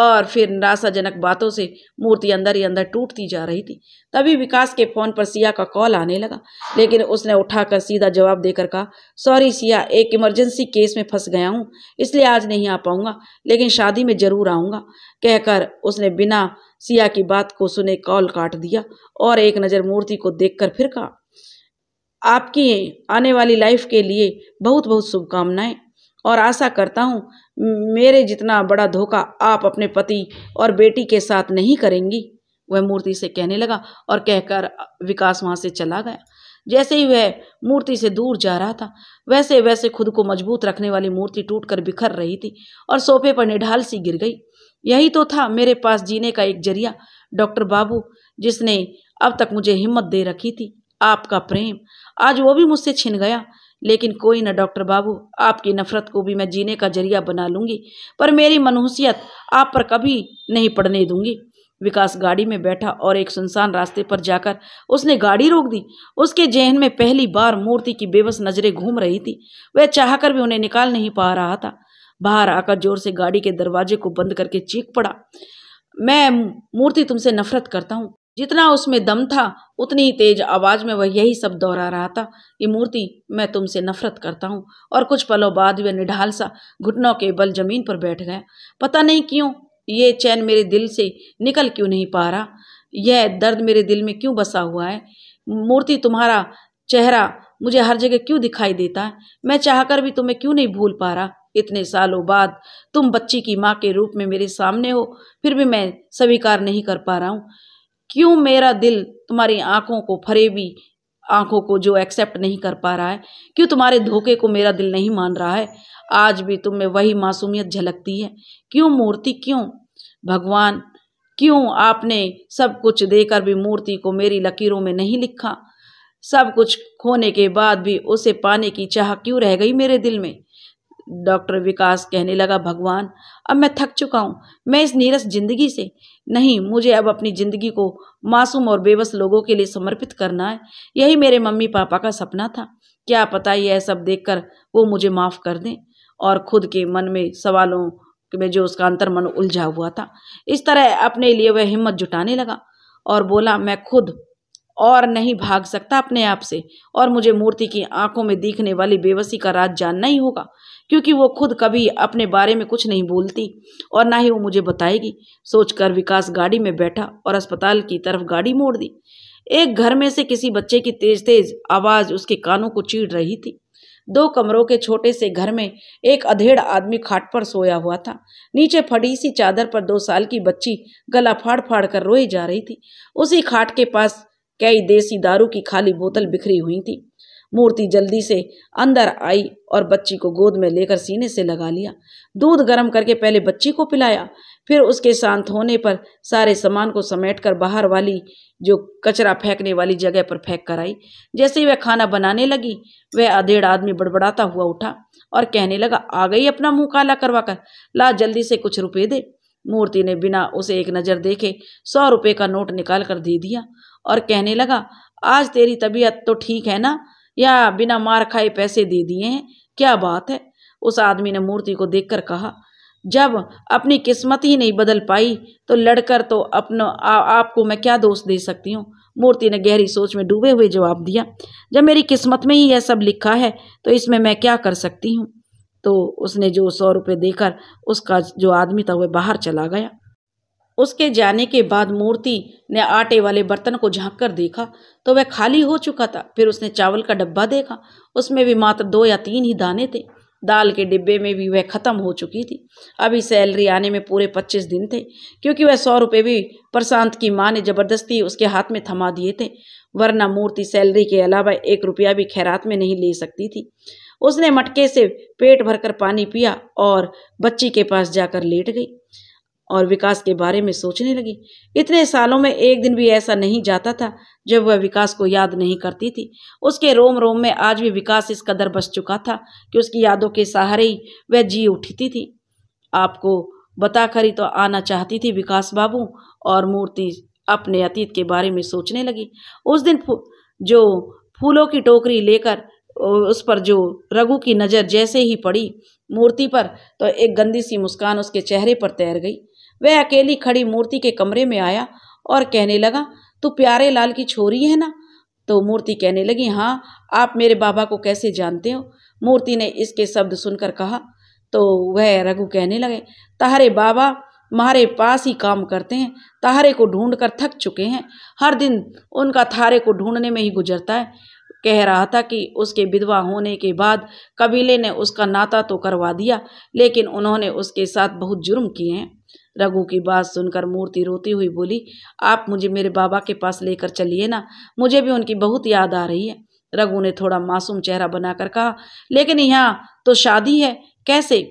और फिर निराशाजनक बातों से मूर्ति अंदर ही अंदर टूटती जा रही थी तभी विकास के फ़ोन पर सिया का कॉल आने लगा लेकिन उसने उठाकर सीधा जवाब देकर कहा सॉरी सिया एक इमरजेंसी केस में फंस गया हूँ इसलिए आज नहीं आ पाऊँगा लेकिन शादी में ज़रूर आऊँगा कहकर उसने बिना सिया की बात को सुने कॉल काट दिया और एक नज़र मूर्ति को देख फिर कहा आपकी आने वाली लाइफ के लिए बहुत बहुत शुभकामनाएं और आशा करता हूँ मेरे जितना बड़ा धोखा आप अपने पति और बेटी के साथ नहीं करेंगी वह मूर्ति से कहने लगा और कहकर विकास वहाँ से चला गया जैसे ही वह मूर्ति से दूर जा रहा था वैसे वैसे खुद को मजबूत रखने वाली मूर्ति टूटकर बिखर रही थी और सोफे पर निढाल सी गिर गई यही तो था मेरे पास जीने का एक जरिया डॉक्टर बाबू जिसने अब तक मुझे हिम्मत दे रखी थी आपका प्रेम आज वो भी मुझसे छिन गया लेकिन कोई ना डॉक्टर बाबू आपकी नफ़रत को भी मैं जीने का जरिया बना लूँगी पर मेरी मनहूसियत आप पर कभी नहीं पड़ने दूंगी विकास गाड़ी में बैठा और एक सुनसान रास्ते पर जाकर उसने गाड़ी रोक दी उसके जेहन में पहली बार मूर्ति की बेबस नज़रें घूम रही थी वह चाहकर भी उन्हें निकाल नहीं पा रहा था बाहर आकर जोर से गाड़ी के दरवाजे को बंद करके चीख पड़ा मैं मूर्ति तुमसे नफरत करता हूँ जितना उसमें दम था उतनी ही तेज आवाज में वह यही सब दोहरा रहा था कि मूर्ति मैं तुमसे नफरत करता हूँ और कुछ पलों बाद वह निढाल सा घुटनों के बल जमीन पर बैठ गया पता नहीं क्यों ये चैन मेरे दिल से निकल क्यों नहीं पा रहा यह दर्द मेरे दिल में क्यों बसा हुआ है मूर्ति तुम्हारा चेहरा मुझे हर जगह क्यों दिखाई देता है मैं चाहकर भी तुम्हें क्यों नहीं भूल पा रहा इतने सालों बाद तुम बच्ची की माँ के रूप में मेरे सामने हो फिर भी मैं स्वीकार नहीं कर पा रहा हूँ क्यों मेरा दिल तुम्हारी आंखों को फरेबी आंखों को जो एक्सेप्ट नहीं कर पा रहा है क्यों तुम्हारे धोखे को मेरा दिल नहीं मान रहा है आज भी तुम में वही मासूमियत झलकती है क्यों मूर्ति क्यों भगवान क्यों आपने सब कुछ देकर भी मूर्ति को मेरी लकीरों में नहीं लिखा सब कुछ खोने के बाद भी उसे पाने की चाह क्यों रह गई मेरे दिल में डॉक्टर विकास कहने लगा भगवान अब मैं थक चुका हूँ मैं इस नीरस जिंदगी से नहीं मुझे अब अपनी ज़िंदगी को मासूम और बेबस लोगों के लिए समर्पित करना है यही मेरे मम्मी पापा का सपना था क्या पता यह सब देखकर वो मुझे माफ़ कर दें और खुद के मन में सवालों में जो उसका अंतर मन उलझा हुआ था इस तरह अपने लिए वह हिम्मत जुटाने लगा और बोला मैं खुद और नहीं भाग सकता अपने आप से और मुझे मूर्ति की आंखों में दिखने वाली बेबसी का राज जानना ही होगा क्योंकि वो खुद कभी अपने बारे में कुछ नहीं बोलती और ना ही वो मुझे बताएगी सोचकर विकास गाड़ी में बैठा और अस्पताल की तरफ गाड़ी मोड़ दी एक घर में से किसी बच्चे की तेज तेज आवाज़ उसके कानों को चीड़ रही थी दो कमरों के छोटे से घर में एक अधेड़ आदमी खाट पर सोया हुआ था नीचे फड़ी सी चादर पर दो साल की बच्ची गला फाड़ फाड़ कर रोई जा रही थी उसी खाट के पास कई देसी दारू की खाली बोतल बिखरी हुई थी मूर्ति जल्दी से अंदर आई और बच्ची को गोद में लेकर सीने से लगा लिया दूध गर्म करके पहले बच्ची को पिलाया फिर उसके शांत होने पर सारे सामान को समेट कर बाहर वाली जो कचरा फेंकने वाली जगह पर फेंक कर आई जैसे ही वह खाना बनाने लगी वह अधेड़ आदमी बड़बड़ाता हुआ उठा और कहने लगा आ गई अपना मुंह काला करवा कर ला जल्दी से कुछ रुपये दे मूर्ति ने बिना उसे एक नज़र देखे सौ रुपये का नोट निकाल कर दे दिया और कहने लगा आज तेरी तबीयत तो ठीक है ना या बिना मार खाए पैसे दे दिए हैं क्या बात है उस आदमी ने मूर्ति को देखकर कहा जब अपनी किस्मत ही नहीं बदल पाई तो लड़कर तो अपना आपको मैं क्या दोष दे सकती हूँ मूर्ति ने गहरी सोच में डूबे हुए जवाब दिया जब मेरी किस्मत में ही यह सब लिखा है तो इसमें मैं क्या कर सकती हूँ तो उसने जो सौ रुपये देकर उसका जो आदमी था वह बाहर चला गया उसके जाने के बाद मूर्ति ने आटे वाले बर्तन को झाँक कर देखा तो वह खाली हो चुका था फिर उसने चावल का डब्बा देखा उसमें भी मात्र दो या तीन ही दाने थे दाल के डिब्बे में भी वह ख़त्म हो चुकी थी अभी सैलरी आने में पूरे पच्चीस दिन थे क्योंकि वह सौ रुपये भी प्रशांत की माँ ने ज़बरदस्ती उसके हाथ में थमा दिए थे वरना मूर्ति सैलरी के अलावा एक रुपया भी खैरात में नहीं ले सकती थी उसने मटके से पेट भरकर पानी पिया और बच्ची के पास जाकर लेट गई और विकास के बारे में सोचने लगी इतने सालों में एक दिन भी ऐसा नहीं जाता था जब वह विकास को याद नहीं करती थी उसके रोम रोम में आज भी विकास इस कदर बस चुका था कि उसकी यादों के सहारे ही वह जी उठती थी आपको बता कर ही तो आना चाहती थी विकास बाबू और मूर्ति अपने अतीत के बारे में सोचने लगी उस दिन जो फूलों की टोकरी लेकर उस पर जो रघु की नज़र जैसे ही पड़ी मूर्ति पर तो एक गंदी सी मुस्कान उसके चेहरे पर तैर गई वह अकेली खड़ी मूर्ति के कमरे में आया और कहने लगा तू प्यारे लाल की छोरी है ना तो मूर्ति कहने लगी हाँ आप मेरे बाबा को कैसे जानते हो मूर्ति ने इसके शब्द सुनकर कहा तो वह रघु कहने लगे तहारे बाबा मारे पास ही काम करते हैं तहारे को ढूंढ कर थक चुके हैं हर दिन उनका थारे को ढूंढने में ही गुजरता है कह रहा था कि उसके विधवा होने के बाद कबीले ने उसका नाता तो करवा दिया लेकिन उन्होंने उसके साथ बहुत जुर्म किए हैं रघु की बात सुनकर मूर्ति रोती हुई बोली आप मुझे मेरे बाबा के पास लेकर चलिए ना मुझे भी उनकी बहुत याद आ रही है रघु ने थोड़ा मासूम चेहरा बनाकर कहा लेकिन यहाँ तो शादी है कैसे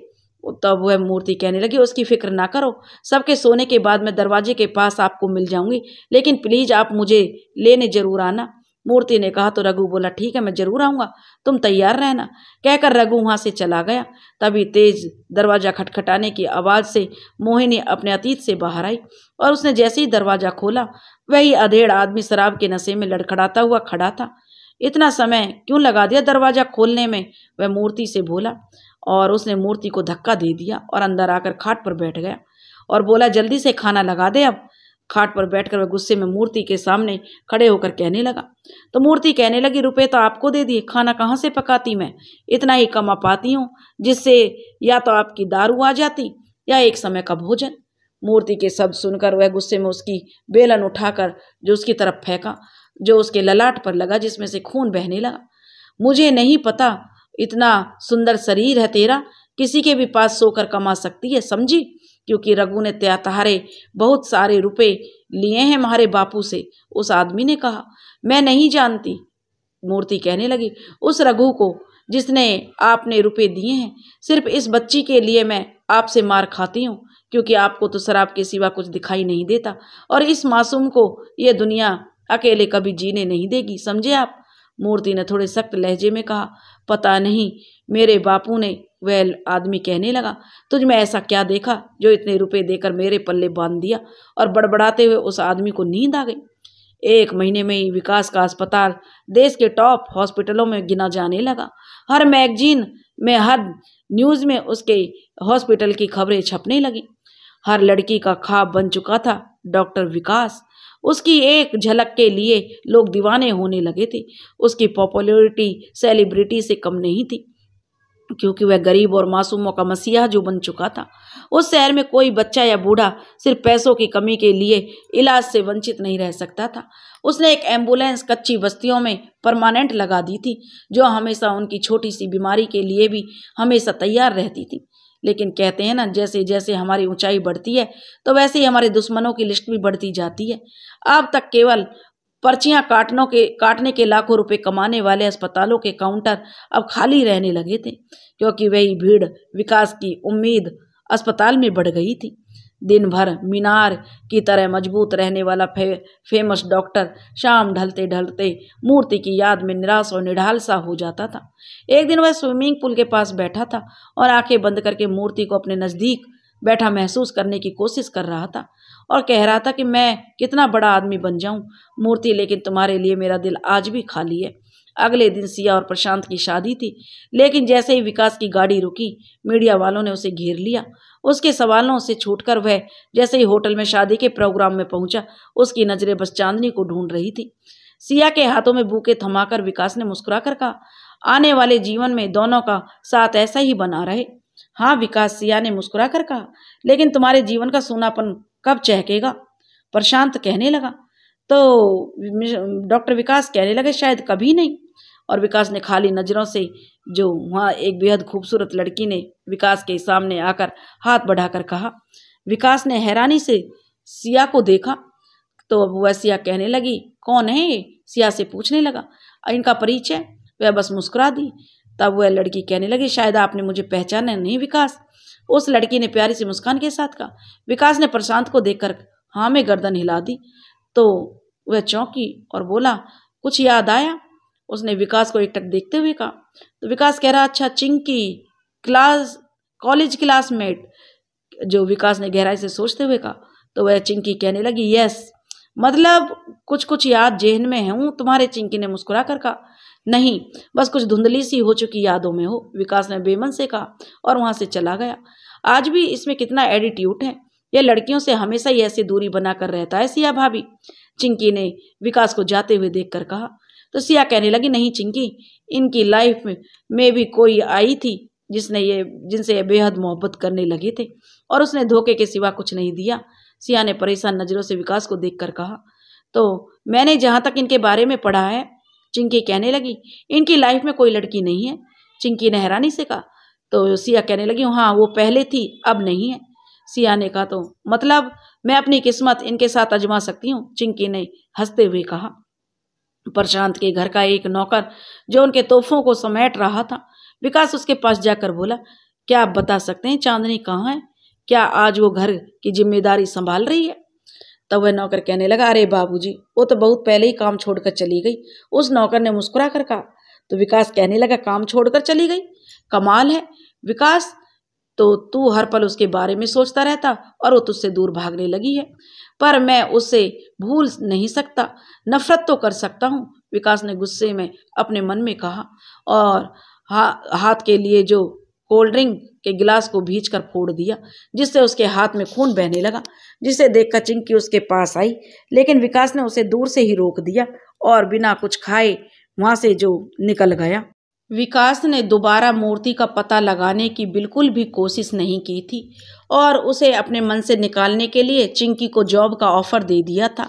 तब वह मूर्ति कहने लगी उसकी फिक्र ना करो सबके सोने के बाद मैं दरवाजे के पास आपको मिल जाऊंगी लेकिन प्लीज़ आप मुझे लेने ज़रूर आना मूर्ति ने कहा तो रघु बोला ठीक है मैं जरूर आऊँगा तुम तैयार रहना कहकर रघु वहाँ से चला गया तभी तेज दरवाज़ा खटखटाने की आवाज़ से मोहिनी अपने अतीत से बाहर आई और उसने जैसे ही दरवाज़ा खोला वही अधेड़ आदमी शराब के नशे में लड़खड़ाता हुआ खड़ा था इतना समय क्यों लगा दिया दरवाज़ा खोलने में वह मूर्ति से बोला और उसने मूर्ति को धक्का दे दिया और अंदर आकर खाट पर बैठ गया और बोला जल्दी से खाना लगा दे अब खाट पर बैठकर वह गुस्से में मूर्ति के सामने खड़े होकर कहने लगा तो मूर्ति कहने लगी रुपए तो आपको दे दिए खाना कहाँ से पकाती मैं इतना ही कमा पाती हूँ जिससे या तो आपकी दारू आ जाती या एक समय का भोजन मूर्ति के शब्द सुनकर वह गुस्से में उसकी बेलन उठाकर जो उसकी तरफ फेंका जो उसके ललाट पर लगा जिसमें से खून बहने लगा मुझे नहीं पता इतना सुंदर शरीर है तेरा किसी के भी पास सोकर कमा सकती है समझी क्योंकि रघु ने त्यातहारे बहुत सारे रुपए लिए हैं हमारे बापू से उस आदमी ने कहा मैं नहीं जानती मूर्ति कहने लगी उस रघु को जिसने आपने रुपए दिए हैं सिर्फ इस बच्ची के लिए मैं आपसे मार खाती हूँ क्योंकि आपको तो शराब के सिवा कुछ दिखाई नहीं देता और इस मासूम को ये दुनिया अकेले कभी जीने नहीं देगी समझे आप मूर्ति ने थोड़े सख्त लहजे में कहा पता नहीं मेरे बापू ने वह आदमी कहने लगा तुझ में ऐसा क्या देखा जो इतने रुपए देकर मेरे पल्ले बांध दिया और बड़बड़ाते हुए उस आदमी को नींद आ गई एक महीने में ही विकास का अस्पताल देश के टॉप हॉस्पिटलों में गिना जाने लगा हर मैगजीन में हर न्यूज़ में उसके हॉस्पिटल की खबरें छपने लगी हर लड़की का खाब बन चुका था डॉक्टर विकास उसकी एक झलक के लिए लोग दीवाने होने लगे थे उसकी पॉपुलैरिटी सेलिब्रिटी से कम नहीं थी क्योंकि वह गरीब और मासूमों का मसीहा जो बन चुका था उस शहर में कोई बच्चा या बूढ़ा सिर्फ पैसों की कमी के लिए इलाज से वंचित नहीं रह सकता था उसने एक एम्बुलेंस कच्ची बस्तियों में परमानेंट लगा दी थी जो हमेशा उनकी छोटी सी बीमारी के लिए भी हमेशा तैयार रहती थी लेकिन कहते हैं ना जैसे जैसे हमारी ऊंचाई बढ़ती है तो वैसे ही हमारे दुश्मनों की लिस्ट भी बढ़ती जाती है अब तक केवल पर्चियां काटनों के काटने के लाखों रुपए कमाने वाले अस्पतालों के काउंटर अब खाली रहने लगे थे क्योंकि वही भीड़ विकास की उम्मीद अस्पताल में बढ़ गई थी दिन भर मीनार की तरह मजबूत रहने वाला फे, फेमस डॉक्टर शाम ढलते ढलते मूर्ति की याद में निराश और निढाल सा हो जाता था एक दिन वह स्विमिंग पूल के पास बैठा था और आंखें बंद करके मूर्ति को अपने नज़दीक बैठा महसूस करने की कोशिश कर रहा था और कह रहा था कि मैं कितना बड़ा आदमी बन जाऊं मूर्ति लेकिन तुम्हारे लिए मेरा दिल आज भी खाली है अगले दिन सिया और प्रशांत की शादी थी लेकिन जैसे ही विकास की गाड़ी रुकी मीडिया वालों ने उसे घेर लिया उसके सवालों से छूटकर वह जैसे ही होटल में शादी के प्रोग्राम में पहुंचा उसकी नज़रें बस चांदनी को ढूंढ रही थी सिया के हाथों में बूके थमाकर विकास ने मुस्कुराकर कहा आने वाले जीवन में दोनों का साथ ऐसा ही बना रहे हाँ विकास सिया ने मुस्कुरा कर कहा लेकिन तुम्हारे जीवन का सोनापन कब चहकेगा प्रशांत कहने लगा तो डॉक्टर विकास कहने लगे शायद कभी नहीं और विकास ने खाली नज़रों से जो वहाँ एक बेहद खूबसूरत लड़की ने विकास के सामने आकर हाथ बढ़ाकर कहा विकास ने हैरानी से सिया को देखा तो अब वह सिया कहने लगी कौन है सिया से पूछने लगा इनका परिचय वह बस मुस्कुरा दी तब वह लड़की कहने लगी शायद आपने मुझे पहचाना नहीं विकास उस लड़की ने प्यारी सी मुस्कान के साथ कहा विकास ने प्रशांत को देखकर हाँ में गर्दन हिला दी तो वह चौंकी और बोला कुछ याद आया उसने विकास को एकटक देखते हुए कहा तो विकास कह रहा अच्छा चिंकी क्लास कॉलेज क्लासमेट जो विकास ने गहराई से सोचते हुए कहा तो वह चिंकी कहने लगी यस मतलब कुछ कुछ याद जेहन में हूँ तुम्हारे चिंकी ने मुस्कुरा कर कहा नहीं बस कुछ धुंधली सी हो चुकी यादों में हो विकास ने बेमन से कहा और वहाँ से चला गया आज भी इसमें कितना एडिट्यूट है यह लड़कियों से हमेशा ही ऐसी दूरी बनाकर रहता है सिया भाभी चिंकी ने विकास को जाते हुए देखकर कहा तो सिया कहने लगी नहीं चिंकी इनकी लाइफ में, में भी कोई आई थी जिसने ये जिनसे ये बेहद मोहब्बत करने लगे थे और उसने धोखे के सिवा कुछ नहीं दिया सिया ने परेशान नज़रों से विकास को देखकर कहा तो मैंने जहाँ तक इनके बारे में पढ़ा है चिंकी कहने लगी इनकी लाइफ में कोई लड़की नहीं है चिंकी ने हैरानी से कहा तो सिया कहने लगी हाँ वो पहले थी अब नहीं है सिया ने कहा तो मतलब मैं अपनी किस्मत इनके साथ अजमा सकती हूँ चिंकी ने हंसते हुए कहा प्रशांत के घर का एक नौकर जो उनके तोहफों को समेट रहा था विकास उसके पास जाकर बोला क्या आप बता सकते हैं चांदनी कहाँ है क्या आज वो घर की जिम्मेदारी संभाल रही है तब वह नौकर कहने लगा अरे बाबूजी वो तो बहुत पहले ही काम छोड़कर चली गई उस नौकर ने मुस्कुरा कर कहा तो विकास कहने लगा काम छोड़कर चली गई कमाल है विकास तो तू हर पल उसके बारे में सोचता रहता और वो तुझसे दूर भागने लगी है पर मैं उसे भूल नहीं सकता नफरत तो कर सकता हूँ विकास ने गुस्से में अपने मन में कहा और हा, हाथ के लिए जो कोल्ड ड्रिंक के गिलास को भींच कर फोड़ दिया जिससे उसके हाथ में खून बहने लगा जिसे देखकर चिंकी उसके पास आई लेकिन विकास ने उसे दूर से ही रोक दिया और बिना कुछ खाए वहां से जो निकल गया विकास ने दोबारा मूर्ति का पता लगाने की बिल्कुल भी कोशिश नहीं की थी और उसे अपने मन से निकालने के लिए चिंकी को जॉब का ऑफर दे दिया था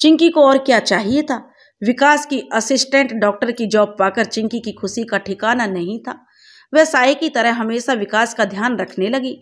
चिंकी को और क्या चाहिए था विकास की असिस्टेंट डॉक्टर की जॉब पाकर चिंकी की खुशी का ठिकाना नहीं था वह साय की तरह हमेशा विकास का ध्यान रखने लगी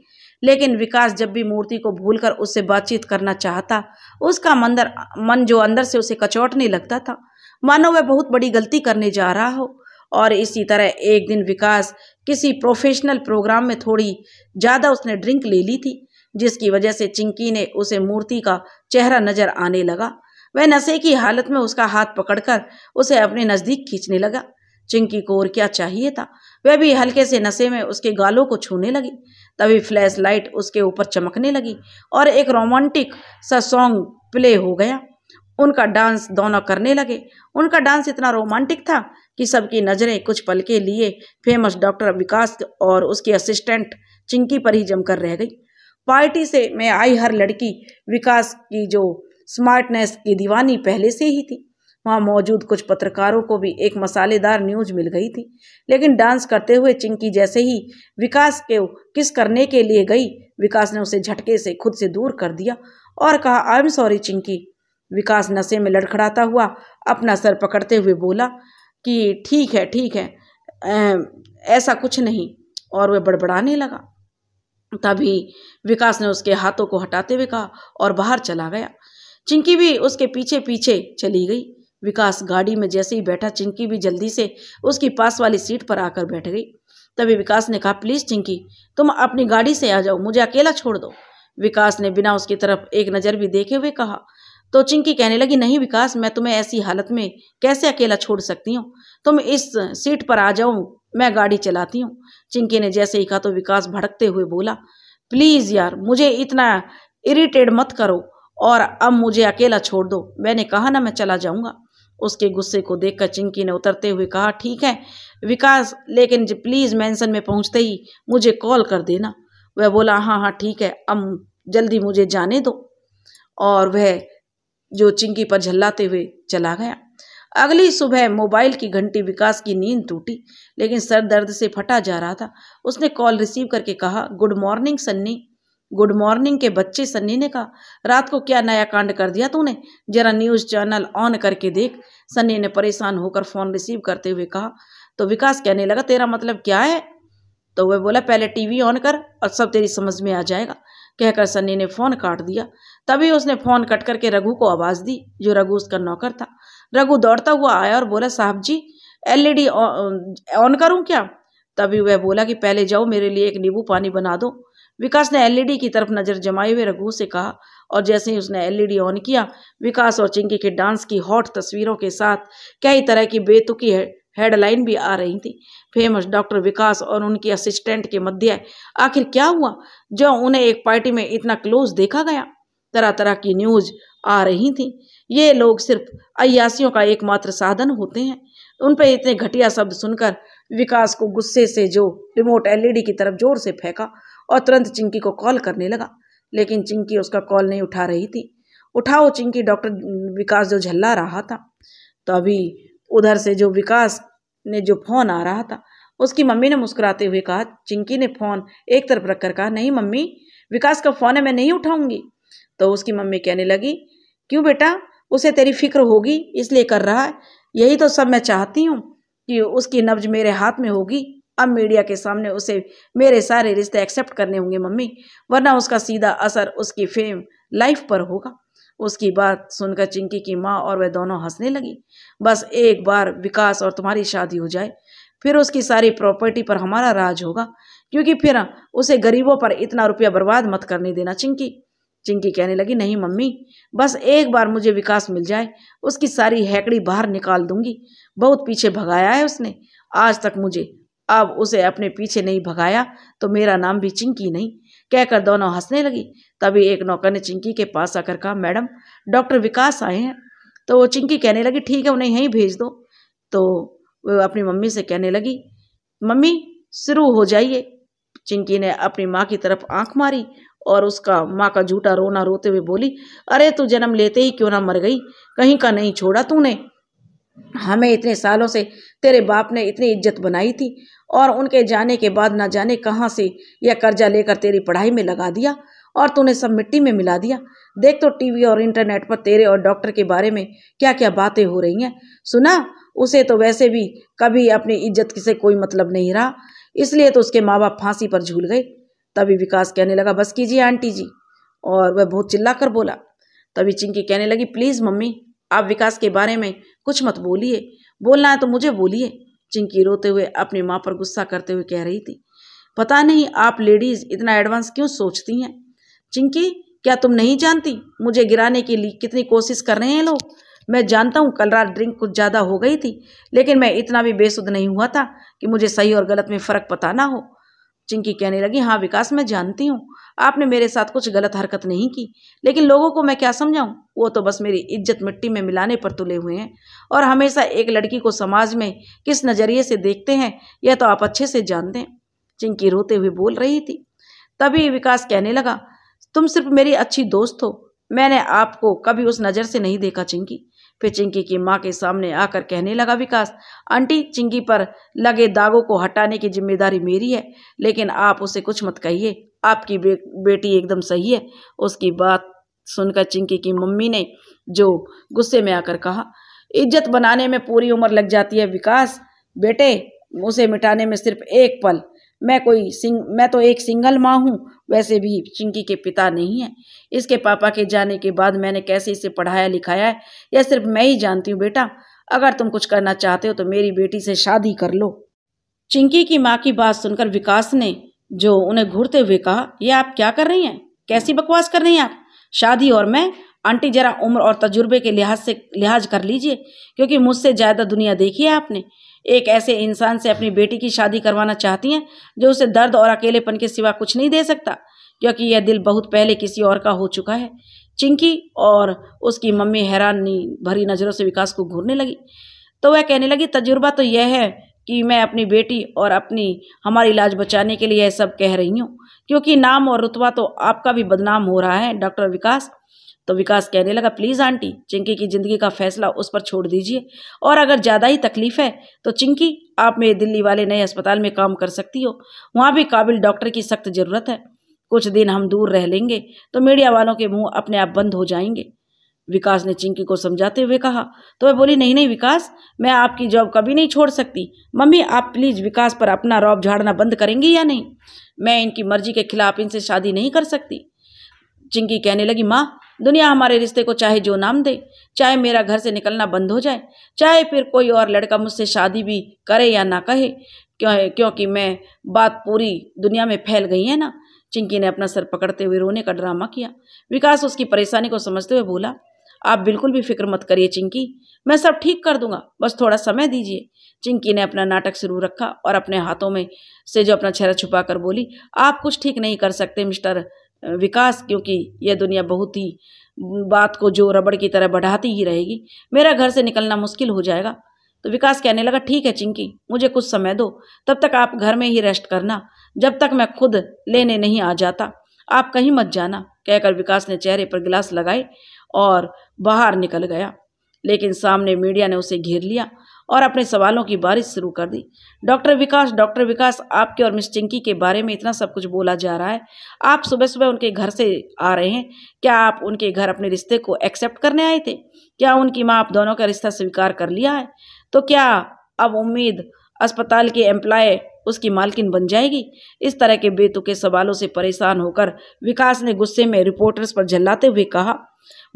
लेकिन विकास जब भी मूर्ति को भूलकर उससे बातचीत करना चाहता उसका मंदर मन जो अंदर से उसे कचौटने लगता था मानो वह बहुत बड़ी गलती करने जा रहा हो और इसी तरह एक दिन विकास किसी प्रोफेशनल प्रोग्राम में थोड़ी ज़्यादा उसने ड्रिंक ले ली थी जिसकी वजह से चिंकी ने उसे मूर्ति का चेहरा नजर आने लगा वह नशे की हालत में उसका हाथ पकड़कर उसे अपने नज़दीक खींचने लगा चिंकी को और क्या चाहिए था वह भी हल्के से नशे में उसके गालों को छूने लगी तभी फ्लैश लाइट उसके ऊपर चमकने लगी और एक रोमांटिक सा सॉन्ग प्ले हो गया उनका डांस दोनों करने लगे उनका डांस इतना रोमांटिक था कि सबकी नज़रें कुछ पल के लिए फेमस डॉक्टर विकास और उसकी असिस्टेंट चिंकी पर ही जमकर रह गई पार्टी से मैं आई हर लड़की विकास की जो स्मार्टनेस की दीवानी पहले से ही थी वहाँ मौजूद कुछ पत्रकारों को भी एक मसालेदार न्यूज मिल गई थी लेकिन डांस करते हुए चिंकी जैसे ही विकास के किस करने के लिए गई विकास ने उसे झटके से खुद से दूर कर दिया और कहा I am sorry Chinki Vikas नशे में लड़खड़ाता हुआ अपना सर पकड़ते हुए बोला कि ठीक है ठीक है ऐसा कुछ नहीं और वह बड़बड़ाने लगा तभी विकास ने उसके हाथों को हटाते हुए कहा और बाहर चला गया चिंकी भी उसके पीछे पीछे चली गई विकास गाड़ी में जैसे ही बैठा चिंकी भी जल्दी से उसकी पास वाली सीट पर आकर बैठ गई तभी विकास ने कहा प्लीज़ चिंकी तुम अपनी गाड़ी से आ जाओ मुझे अकेला छोड़ दो विकास ने बिना उसकी तरफ एक नज़र भी देखे हुए कहा तो चिंकी कहने लगी नहीं विकास मैं तुम्हें ऐसी हालत में कैसे अकेला छोड़ सकती हूँ तुम इस सीट पर आ जाओ मैं गाड़ी चलाती हूँ चिंकी ने जैसे ही कहा तो विकास भड़कते हुए बोला प्लीज़ यार मुझे इतना इरिटेट मत करो और अब मुझे अकेला छोड़ दो मैंने कहा ना मैं चला जाऊँगा उसके गुस्से को देखकर चिंकी ने उतरते हुए कहा ठीक है विकास लेकिन प्लीज़ मैंसन में पहुंचते ही मुझे कॉल कर देना वह बोला हाँ हाँ ठीक है अब जल्दी मुझे जाने दो और वह जो चिंकी पर झल्लाते हुए चला गया अगली सुबह मोबाइल की घंटी विकास की नींद टूटी लेकिन सर दर्द से फटा जा रहा था उसने कॉल रिसीव करके कहा good morning Sunny good morning के बच्चे सन्नी ने कहा रात को क्या नया कांड कर दिया तूने जरा न्यूज़ चैनल ऑन करके देख सन्नी ने परेशान होकर फ़ोन रिसीव करते हुए कहा तो विकास कहने लगा तेरा मतलब क्या है तो वह बोला पहले टीवी ऑन कर और सब तेरी समझ में आ जाएगा कहकर सन्नी ने फ़ोन काट दिया तभी उसने फ़ोन कट करके रघु को आवाज़ दी जो रघु उसका नौकर था रघु दौड़ता हुआ आया और बोला साहब जी एलईडी ऑन करूं क्या तभी वह बोला कि पहले जाओ मेरे लिए एक नींबू पानी बना दो विकास ने एलईडी की तरफ नज़र जमाए हुए रघु से कहा और जैसे ही उसने एलईडी ऑन किया विकास और चिंकी के डांस की हॉट तस्वीरों के साथ कई तरह की बेतुकी हेडलाइन भी आ रही थी फेमस डॉक्टर विकास और उनकी असिस्टेंट के मध्य आखिर क्या हुआ जो उन्हें एक पार्टी में इतना क्लोज देखा गया तरह तरह की न्यूज आ रही थी ये लोग सिर्फ अयासियों का एकमात्र साधन होते हैं उन पर इतने घटिया शब्द सुनकर विकास को गुस्से से जो रिमोट एलईडी की तरफ जोर से फेंका और तुरंत चिंकी को कॉल करने लगा लेकिन चिंकी उसका कॉल नहीं उठा रही थी उठाओ चिंकी डॉक्टर विकास जो झल्ला रहा था तो अभी उधर से जो विकास ने जो फ़ोन आ रहा था उसकी मम्मी ने मुस्कुराते हुए कहा चिंकी ने फ़ोन एक तरफ रखकर कहा नहीं मम्मी विकास का फ़ोन है मैं नहीं उठाऊंगी तो उसकी मम्मी कहने लगी क्यों बेटा उसे तेरी फिक्र होगी इसलिए कर रहा है यही तो सब मैं चाहती हूँ कि उसकी नब्ज मेरे हाथ में होगी अब मीडिया के सामने उसे मेरे सारे रिश्ते एक्सेप्ट करने होंगे मम्मी वरना उसका सीधा असर उसकी फेम लाइफ पर होगा उसकी बात सुनकर चिंकी की माँ और वह दोनों हंसने लगी बस एक बार विकास और तुम्हारी शादी हो जाए फिर उसकी सारी प्रॉपर्टी पर हमारा राज होगा क्योंकि फिर उसे गरीबों पर इतना रुपया बर्बाद मत करने देना चिंकी चिंकी कहने लगी नहीं मम्मी बस एक बार मुझे विकास मिल जाए उसकी सारी हैकड़ी बाहर निकाल दूंगी बहुत पीछे भगाया है उसने आज तक मुझे अब उसे अपने पीछे नहीं भगाया तो मेरा नाम भी चिंकी नहीं कहकर दोनों हंसने लगी तभी एक नौकर ने चिंकी के पास आकर कहा मैडम डॉक्टर विकास आए हैं तो वो चिंकी कहने लगी ठीक है उन्हें यहीं भेज दो तो वह अपनी मम्मी से कहने लगी मम्मी शुरू हो जाइए चिंकी ने अपनी माँ की तरफ आंख मारी और उसका माँ का झूठा रोना रोते हुए बोली अरे तू जन्म लेते ही क्यों ना मर गई कहीं का नहीं छोड़ा तूने हमें इतने सालों से तेरे बाप ने इतनी इज्जत बनाई थी और उनके जाने के बाद ना जाने कहाँ से यह कर्जा लेकर तेरी पढ़ाई में लगा दिया और तूने सब मिट्टी में मिला दिया देख तो टीवी और इंटरनेट पर तेरे और डॉक्टर के बारे में क्या क्या बातें हो रही हैं सुना उसे तो वैसे भी कभी अपनी इज्जत से कोई मतलब नहीं रहा इसलिए तो उसके माँ बाप फांसी पर झूल गए तभी विकास कहने लगा बस कीजिए आंटी जी और वह बहुत चिल्ला कर बोला तभी चिंकी कहने लगी प्लीज़ मम्मी आप विकास के बारे में कुछ मत बोलिए बोलना है तो मुझे बोलिए चिंकी रोते हुए अपनी माँ पर गुस्सा करते हुए कह रही थी पता नहीं आप लेडीज़ इतना एडवांस क्यों सोचती हैं चिंकी क्या तुम नहीं जानती मुझे गिराने के लिए कितनी कोशिश कर रहे हैं लोग मैं जानता हूँ कल रात ड्रिंक कुछ ज़्यादा हो गई थी लेकिन मैं इतना भी बेसुध नहीं हुआ था कि मुझे सही और गलत में फ़र्क पता ना हो चिंकी कहने लगी हाँ विकास मैं जानती हूँ आपने मेरे साथ कुछ गलत हरकत नहीं की लेकिन लोगों को मैं क्या समझाऊँ वो तो बस मेरी इज्जत मिट्टी में मिलाने पर तुले हुए हैं और हमेशा एक लड़की को समाज में किस नज़रिए से देखते हैं यह तो आप अच्छे से जानते हैं चिंकी रोते हुए बोल रही थी तभी विकास कहने लगा तुम सिर्फ मेरी अच्छी दोस्त हो मैंने आपको कभी उस नज़र से नहीं देखा चिंकी फिर चिंकी की माँ के सामने आकर कहने लगा विकास आंटी चिंकी पर लगे दागों को हटाने की जिम्मेदारी मेरी है लेकिन आप उसे कुछ मत कहिए आपकी बे, बेटी एकदम सही है उसकी बात सुनकर चिंकी की मम्मी ने जो गुस्से में आकर कहा इज्जत बनाने में पूरी उम्र लग जाती है विकास बेटे उसे मिटाने में सिर्फ एक पल मैं कोई सिंग मैं तो एक सिंगल माँ हूँ वैसे भी चिंकी के पिता नहीं है इसके पापा के जाने के बाद मैंने कैसे इसे पढ़ाया लिखाया है यह सिर्फ मैं ही जानती हूँ बेटा अगर तुम कुछ करना चाहते हो तो मेरी बेटी से शादी कर लो चिंकी की माँ की बात सुनकर विकास ने जो उन्हें घूरते हुए कहा यह आप क्या कर रही हैं कैसी बकवास कर रही हैं आप शादी और मैं आंटी जरा उम्र और तजुर्बे के लिहाज से लिहाज कर लीजिए क्योंकि मुझसे ज़्यादा दुनिया देखी है आपने एक ऐसे इंसान से अपनी बेटी की शादी करवाना चाहती हैं जो उसे दर्द और अकेलेपन के सिवा कुछ नहीं दे सकता क्योंकि यह दिल बहुत पहले किसी और का हो चुका है चिंकी और उसकी मम्मी हैरानी भरी नज़रों से विकास को घूरने लगी तो वह कहने लगी तजुर्बा तो यह है कि मैं अपनी बेटी और अपनी हमारी इलाज बचाने के लिए यह सब कह रही हूँ क्योंकि नाम और रुतबा तो आपका भी बदनाम हो रहा है डॉक्टर विकास तो विकास कहने लगा प्लीज़ आंटी चिंकी की ज़िंदगी का फैसला उस पर छोड़ दीजिए और अगर ज़्यादा ही तकलीफ़ है तो चिंकी आप मेरे दिल्ली वाले नए अस्पताल में काम कर सकती हो वहाँ भी काबिल डॉक्टर की सख्त ज़रूरत है कुछ दिन हम दूर रह लेंगे तो मीडिया वालों के मुंह अपने आप बंद हो जाएंगे विकास ने चिंकी को समझाते हुए कहा तो वह बोली नहीं नहीं विकास मैं आपकी जॉब कभी नहीं छोड़ सकती मम्मी आप प्लीज़ विकास पर अपना रौब झाड़ना बंद करेंगी या नहीं मैं इनकी मर्जी के खिलाफ इनसे शादी नहीं कर सकती चिंकी कहने लगी माँ दुनिया हमारे रिश्ते को चाहे जो नाम दे चाहे मेरा घर से निकलना बंद हो जाए चाहे फिर कोई और लड़का मुझसे शादी भी करे या ना कहे क्यों क्योंकि मैं बात पूरी दुनिया में फैल गई है ना चिंकी ने अपना सर पकड़ते हुए रोने का ड्रामा किया विकास उसकी परेशानी को समझते हुए बोला आप बिल्कुल भी फिक्र मत करिए चिंकी मैं सब ठीक कर दूंगा बस थोड़ा समय दीजिए चिंकी ने अपना नाटक शुरू रखा और अपने हाथों में से जो अपना चेहरा छुपा कर बोली आप कुछ ठीक नहीं कर सकते मिस्टर विकास क्योंकि यह दुनिया बहुत ही बात को जो रबड़ की तरह बढ़ाती ही रहेगी मेरा घर से निकलना मुश्किल हो जाएगा तो विकास कहने लगा ठीक है चिंकी मुझे कुछ समय दो तब तक आप घर में ही रेस्ट करना जब तक मैं खुद लेने नहीं आ जाता आप कहीं मत जाना कहकर विकास ने चेहरे पर गिलास लगाए और बाहर निकल गया लेकिन सामने मीडिया ने उसे घेर लिया और अपने सवालों की बारिश शुरू कर दी डॉक्टर विकास डॉक्टर विकास आपके और मिस चिंकी के बारे में इतना सब कुछ बोला जा रहा है आप सुबह सुबह उनके घर से आ रहे हैं क्या आप उनके घर अपने रिश्ते को एक्सेप्ट करने आए थे क्या उनकी माँ आप दोनों का रिश्ता स्वीकार कर लिया है तो क्या अब उम्मीद अस्पताल के एम्प्लॉय उसकी मालकिन बन जाएगी इस तरह के बेतुके सवालों से परेशान होकर विकास ने गुस्से में रिपोर्टर्स पर झल्लाते हुए कहा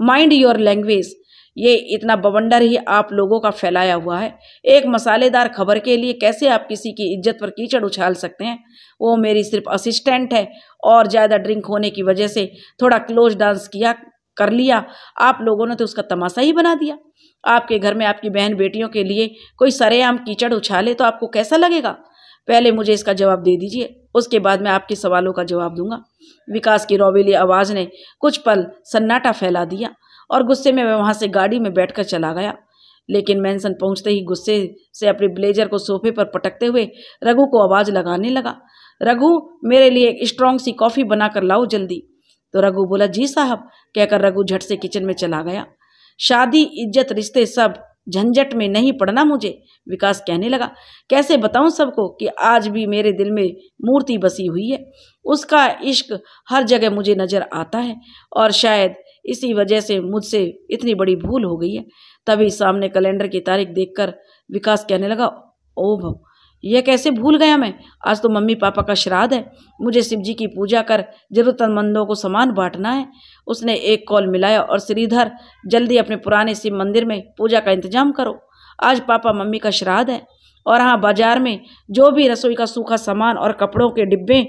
माइंड योर लैंग्वेज ये इतना बवंडर ही आप लोगों का फैलाया हुआ है एक मसालेदार खबर के लिए कैसे आप किसी की इज्जत पर कीचड़ उछाल सकते हैं वो मेरी सिर्फ असिस्टेंट है और ज़्यादा ड्रिंक होने की वजह से थोड़ा क्लोज डांस किया कर लिया आप लोगों ने तो उसका तमाशा ही बना दिया आपके घर में आपकी बहन बेटियों के लिए कोई सरेआम कीचड़ उछाले तो आपको कैसा लगेगा पहले मुझे इसका जवाब दे दीजिए उसके बाद मैं आपके सवालों का जवाब दूंगा विकास की रोबीली आवाज़ ने कुछ पल सन्नाटा फैला दिया और गुस्से में मैं वहाँ से गाड़ी में बैठकर चला गया लेकिन मैंसन पहुँचते ही गुस्से से अपने ब्लेजर को सोफे पर पटकते हुए रघु को आवाज़ लगाने लगा रघु मेरे लिए एक स्ट्रॉन्ग सी कॉफ़ी बनाकर लाओ जल्दी तो रघु बोला जी साहब कहकर रघु झट से किचन में चला गया शादी इज्जत रिश्ते सब झंझट में नहीं पड़ना मुझे विकास कहने लगा कैसे बताऊं सबको कि आज भी मेरे दिल में मूर्ति बसी हुई है उसका इश्क हर जगह मुझे नज़र आता है और शायद इसी वजह से मुझसे इतनी बड़ी भूल हो गई है तभी सामने कैलेंडर की तारीख देखकर विकास कहने लगा ओ भव यह कैसे भूल गया मैं आज तो मम्मी पापा का श्राद्ध है मुझे शिव जी की पूजा कर जरूरतमंदों को सामान बांटना है उसने एक कॉल मिलाया और श्रीधर जल्दी अपने पुराने शिव मंदिर में पूजा का इंतजाम करो आज पापा मम्मी का श्राद्ध है और हाँ बाजार में जो भी रसोई का सूखा सामान और कपड़ों के डिब्बे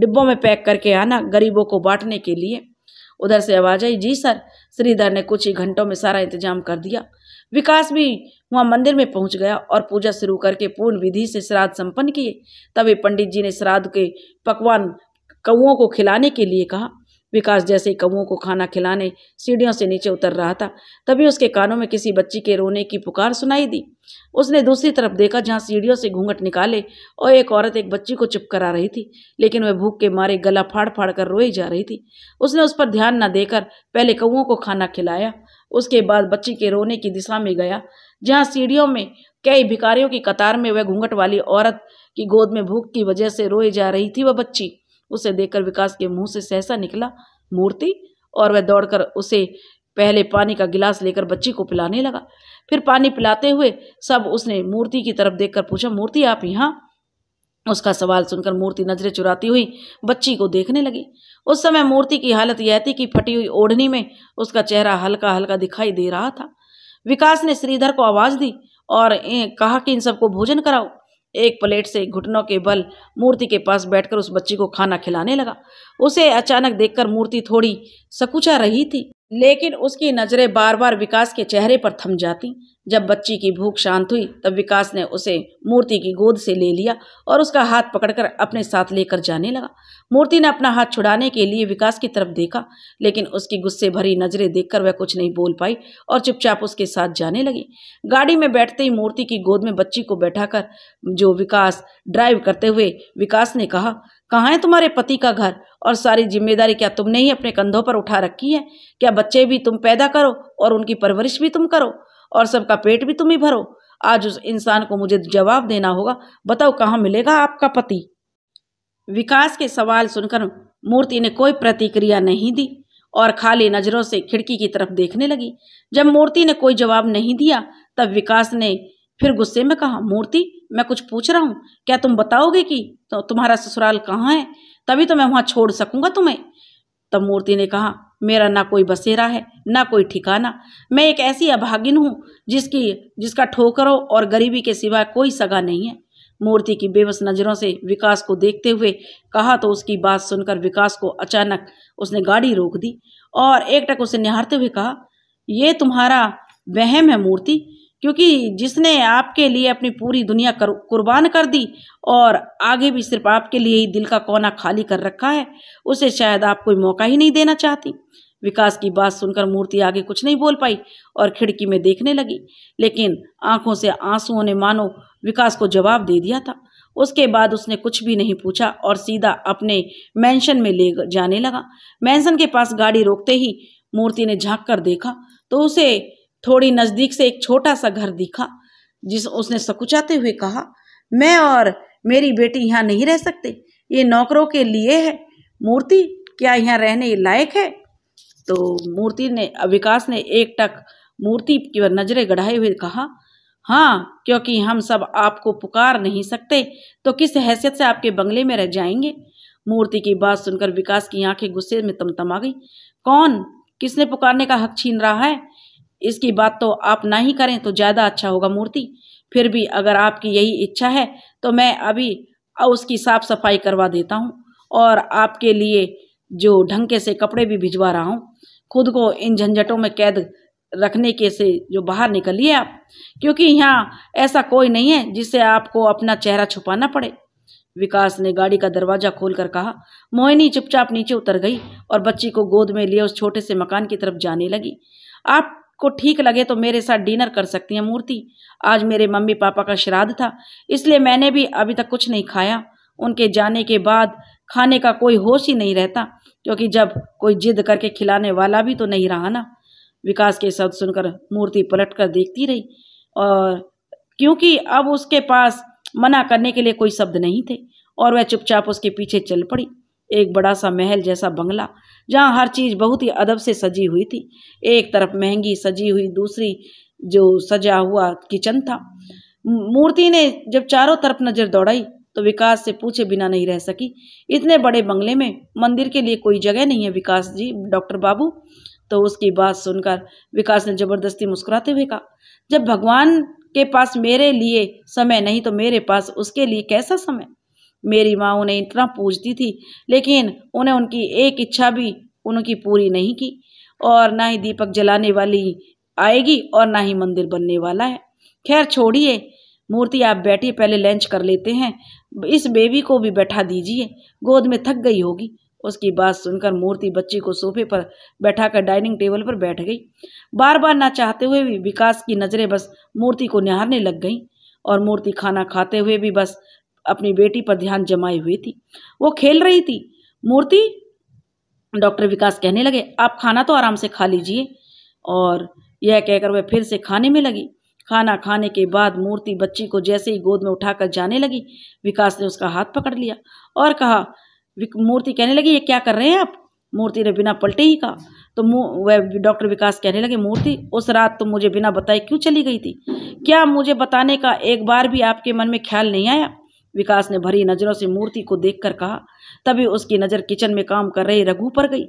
डिब्बों में पैक करके आना गरीबों को बांटने के लिए उधर से आवाज आई जी सर श्रीधर ने कुछ ही घंटों में सारा इंतजाम कर दिया विकास भी वहाँ मंदिर में पहुंच गया और पूजा शुरू करके पूर्ण विधि से श्राद्ध संपन्न किए तभी पंडित जी ने श्राद्ध के पकवान कौओं को खिलाने के लिए कहा विकास जैसे कौओं को खाना खिलाने सीढ़ियों से नीचे उतर रहा था तभी उसके कानों में किसी बच्ची के रोने की पुकार सुनाई दी उसने दूसरी तरफ देखा जहाँ सीढ़ियों से घूंघट निकाले और एक औरत एक बच्ची को चुप करा रही थी लेकिन वह भूख के मारे गला फाड़ फाड़ कर रोई जा रही थी उसने उस पर ध्यान न देकर पहले कौओं को खाना खिलाया उसके बाद बच्ची के रोने की दिशा में गया जहाँ सीढ़ियों में कई भिखारियों की कतार में वह घूंघट वाली औरत की गोद में भूख की वजह से रोई जा रही थी वह बच्ची उसे देखकर विकास के मुंह से सहसा निकला मूर्ति और वह दौड़कर उसे पहले पानी का गिलास लेकर बच्ची को पिलाने लगा फिर पानी पिलाते हुए सब उसने मूर्ति की तरफ देखकर पूछा मूर्ति आप यहाँ उसका सवाल सुनकर मूर्ति नजरें चुराती हुई बच्ची को देखने लगी उस समय मूर्ति की हालत यह थी कि फटी हुई ओढ़नी में उसका चेहरा हल्का हल्का दिखाई दे रहा था विकास ने श्रीधर को आवाज़ दी और कहा कि इन सबको भोजन कराओ एक प्लेट से घुटनों के बल मूर्ति के पास बैठकर उस बच्ची को खाना खिलाने लगा उसे अचानक देखकर मूर्ति थोड़ी सकुचा रही थी लेकिन उसकी नज़रें बार बार विकास के चेहरे पर थम जाती जब बच्ची की भूख शांत हुई तब विकास ने उसे मूर्ति की गोद से ले लिया और उसका हाथ पकड़कर अपने साथ लेकर जाने लगा मूर्ति ने अपना हाथ छुड़ाने के लिए विकास की तरफ देखा लेकिन उसकी गुस्से भरी नजरें देखकर वह कुछ नहीं बोल पाई और चुपचाप उसके साथ जाने लगी गाड़ी में बैठते ही मूर्ति की गोद में बच्ची को कर जो विकास ड्राइव करते हुए विकास ने कहा कहाँ है तुम्हारे पति का घर और सारी जिम्मेदारी क्या तुमने ही अपने कंधों पर उठा रखी है क्या बच्चे भी तुम पैदा करो और उनकी परवरिश भी तुम करो और सबका पेट भी तुम ही भरो आज उस इंसान को मुझे जवाब देना होगा बताओ कहाँ मिलेगा आपका पति विकास के सवाल सुनकर मूर्ति ने कोई प्रतिक्रिया नहीं दी और खाली नज़रों से खिड़की की तरफ देखने लगी जब मूर्ति ने कोई जवाब नहीं दिया तब विकास ने फिर गुस्से में कहा मूर्ति मैं कुछ पूछ रहा हूँ क्या तुम बताओगे कि तो तुम्हारा ससुराल कहाँ है तभी तो मैं वहाँ छोड़ सकूँगा तुम्हें तब मूर्ति ने कहा मेरा ना कोई बसेरा है ना कोई ठिकाना मैं एक ऐसी अभागिन हूँ जिसकी जिसका ठोकरों और गरीबी के सिवा कोई सगा नहीं है मूर्ति की बेबस नज़रों से विकास को देखते हुए कहा तो उसकी बात सुनकर विकास को अचानक उसने गाड़ी रोक दी और एकटक उसे निहारते हुए कहा यह तुम्हारा वहम है मूर्ति क्योंकि जिसने आपके लिए अपनी पूरी दुनिया कर, कुर्बान कर दी और आगे भी सिर्फ आपके लिए ही दिल का कोना खाली कर रखा है उसे शायद आप कोई मौका ही नहीं देना चाहती विकास की बात सुनकर मूर्ति आगे कुछ नहीं बोल पाई और खिड़की में देखने लगी लेकिन आंखों से आंसुओं ने मानो विकास को जवाब दे दिया था उसके बाद उसने कुछ भी नहीं पूछा और सीधा अपने मैंशन में ले जाने लगा मैंशन के पास गाड़ी रोकते ही मूर्ति ने झांक कर देखा तो उसे थोड़ी नज़दीक से एक छोटा सा घर दिखा जिस उसने सकुचाते हुए कहा मैं और मेरी बेटी यहाँ नहीं रह सकते ये नौकरों के लिए है मूर्ति क्या यहाँ रहने लायक है तो मूर्ति ने विकास ने एक टक मूर्ति की नज़रें गढ़ाए हुए कहा हाँ क्योंकि हम सब आपको पुकार नहीं सकते तो किस हैसियत से आपके बंगले में रह जाएंगे मूर्ति की बात सुनकर विकास की आंखें गुस्से में तमतमा गई कौन किसने पुकारने का हक छीन रहा है इसकी बात तो आप ना ही करें तो ज़्यादा अच्छा होगा मूर्ति फिर भी अगर आपकी यही इच्छा है तो मैं अभी उसकी साफ़ सफाई करवा देता हूँ और आपके लिए जो ढंग के से कपड़े भी भिजवा रहा हूँ खुद को इन झंझटों में कैद रखने के से जो बाहर निकलिए आप क्योंकि यहाँ ऐसा कोई नहीं है जिससे आपको अपना चेहरा छुपाना पड़े विकास ने गाड़ी का दरवाजा खोलकर कहा मोहिनी चुपचाप नीचे उतर गई और बच्ची को गोद में लिए उस छोटे से मकान की तरफ जाने लगी आप को ठीक लगे तो मेरे साथ डिनर कर सकती हैं मूर्ति आज मेरे मम्मी पापा का श्राद्ध था इसलिए मैंने भी अभी तक कुछ नहीं खाया उनके जाने के बाद खाने का कोई होश ही नहीं रहता क्योंकि जब कोई जिद करके खिलाने वाला भी तो नहीं रहा ना विकास के शब्द सुनकर मूर्ति पलट कर देखती रही और क्योंकि अब उसके पास मना करने के लिए कोई शब्द नहीं थे और वह चुपचाप उसके पीछे चल पड़ी एक बड़ा सा महल जैसा बंगला जहाँ हर चीज़ बहुत ही अदब से सजी हुई थी एक तरफ महंगी सजी हुई दूसरी जो सजा हुआ किचन था मूर्ति ने जब चारों तरफ नज़र दौड़ाई तो विकास से पूछे बिना नहीं रह सकी इतने बड़े बंगले में मंदिर के लिए कोई जगह नहीं है विकास जी डॉक्टर बाबू तो उसकी बात सुनकर विकास ने जबरदस्ती मुस्कुराते हुए कहा जब भगवान के पास मेरे लिए समय नहीं तो मेरे पास उसके लिए कैसा समय मेरी माँ उन्हें इतना पूजती थी लेकिन उन्हें उनकी एक इच्छा भी उनकी पूरी नहीं की और ना ही दीपक जलाने वाली आएगी और ना ही मंदिर बनने वाला है खैर छोड़िए मूर्ति आप बैठिए पहले लंच कर लेते हैं इस बेबी को भी बैठा दीजिए गोद में थक गई होगी उसकी बात सुनकर मूर्ति बच्ची को सोफे पर बैठा कर डाइनिंग टेबल पर बैठ गई बार बार ना चाहते हुए भी विकास की नज़रें बस मूर्ति को निहारने लग गईं और मूर्ति खाना खाते हुए भी बस अपनी बेटी पर ध्यान जमाए हुए थी वो खेल रही थी मूर्ति डॉक्टर विकास कहने लगे आप खाना तो आराम से खा लीजिए और यह कहकर वह फिर से खाने में लगी खाना खाने के बाद मूर्ति बच्ची को जैसे ही गोद में उठाकर जाने लगी विकास ने उसका हाथ पकड़ लिया और कहा मूर्ति कहने लगी ये क्या कर रहे हैं आप मूर्ति ने बिना पलटे ही कहा तो वह डॉक्टर विकास कहने लगे मूर्ति उस रात तुम तो मुझे बिना बताए क्यों चली गई थी क्या मुझे बताने का एक बार भी आपके मन में ख्याल नहीं आया विकास ने भरी नजरों से मूर्ति को देखकर कहा तभी उसकी नज़र किचन में काम कर रहे रघु पर गई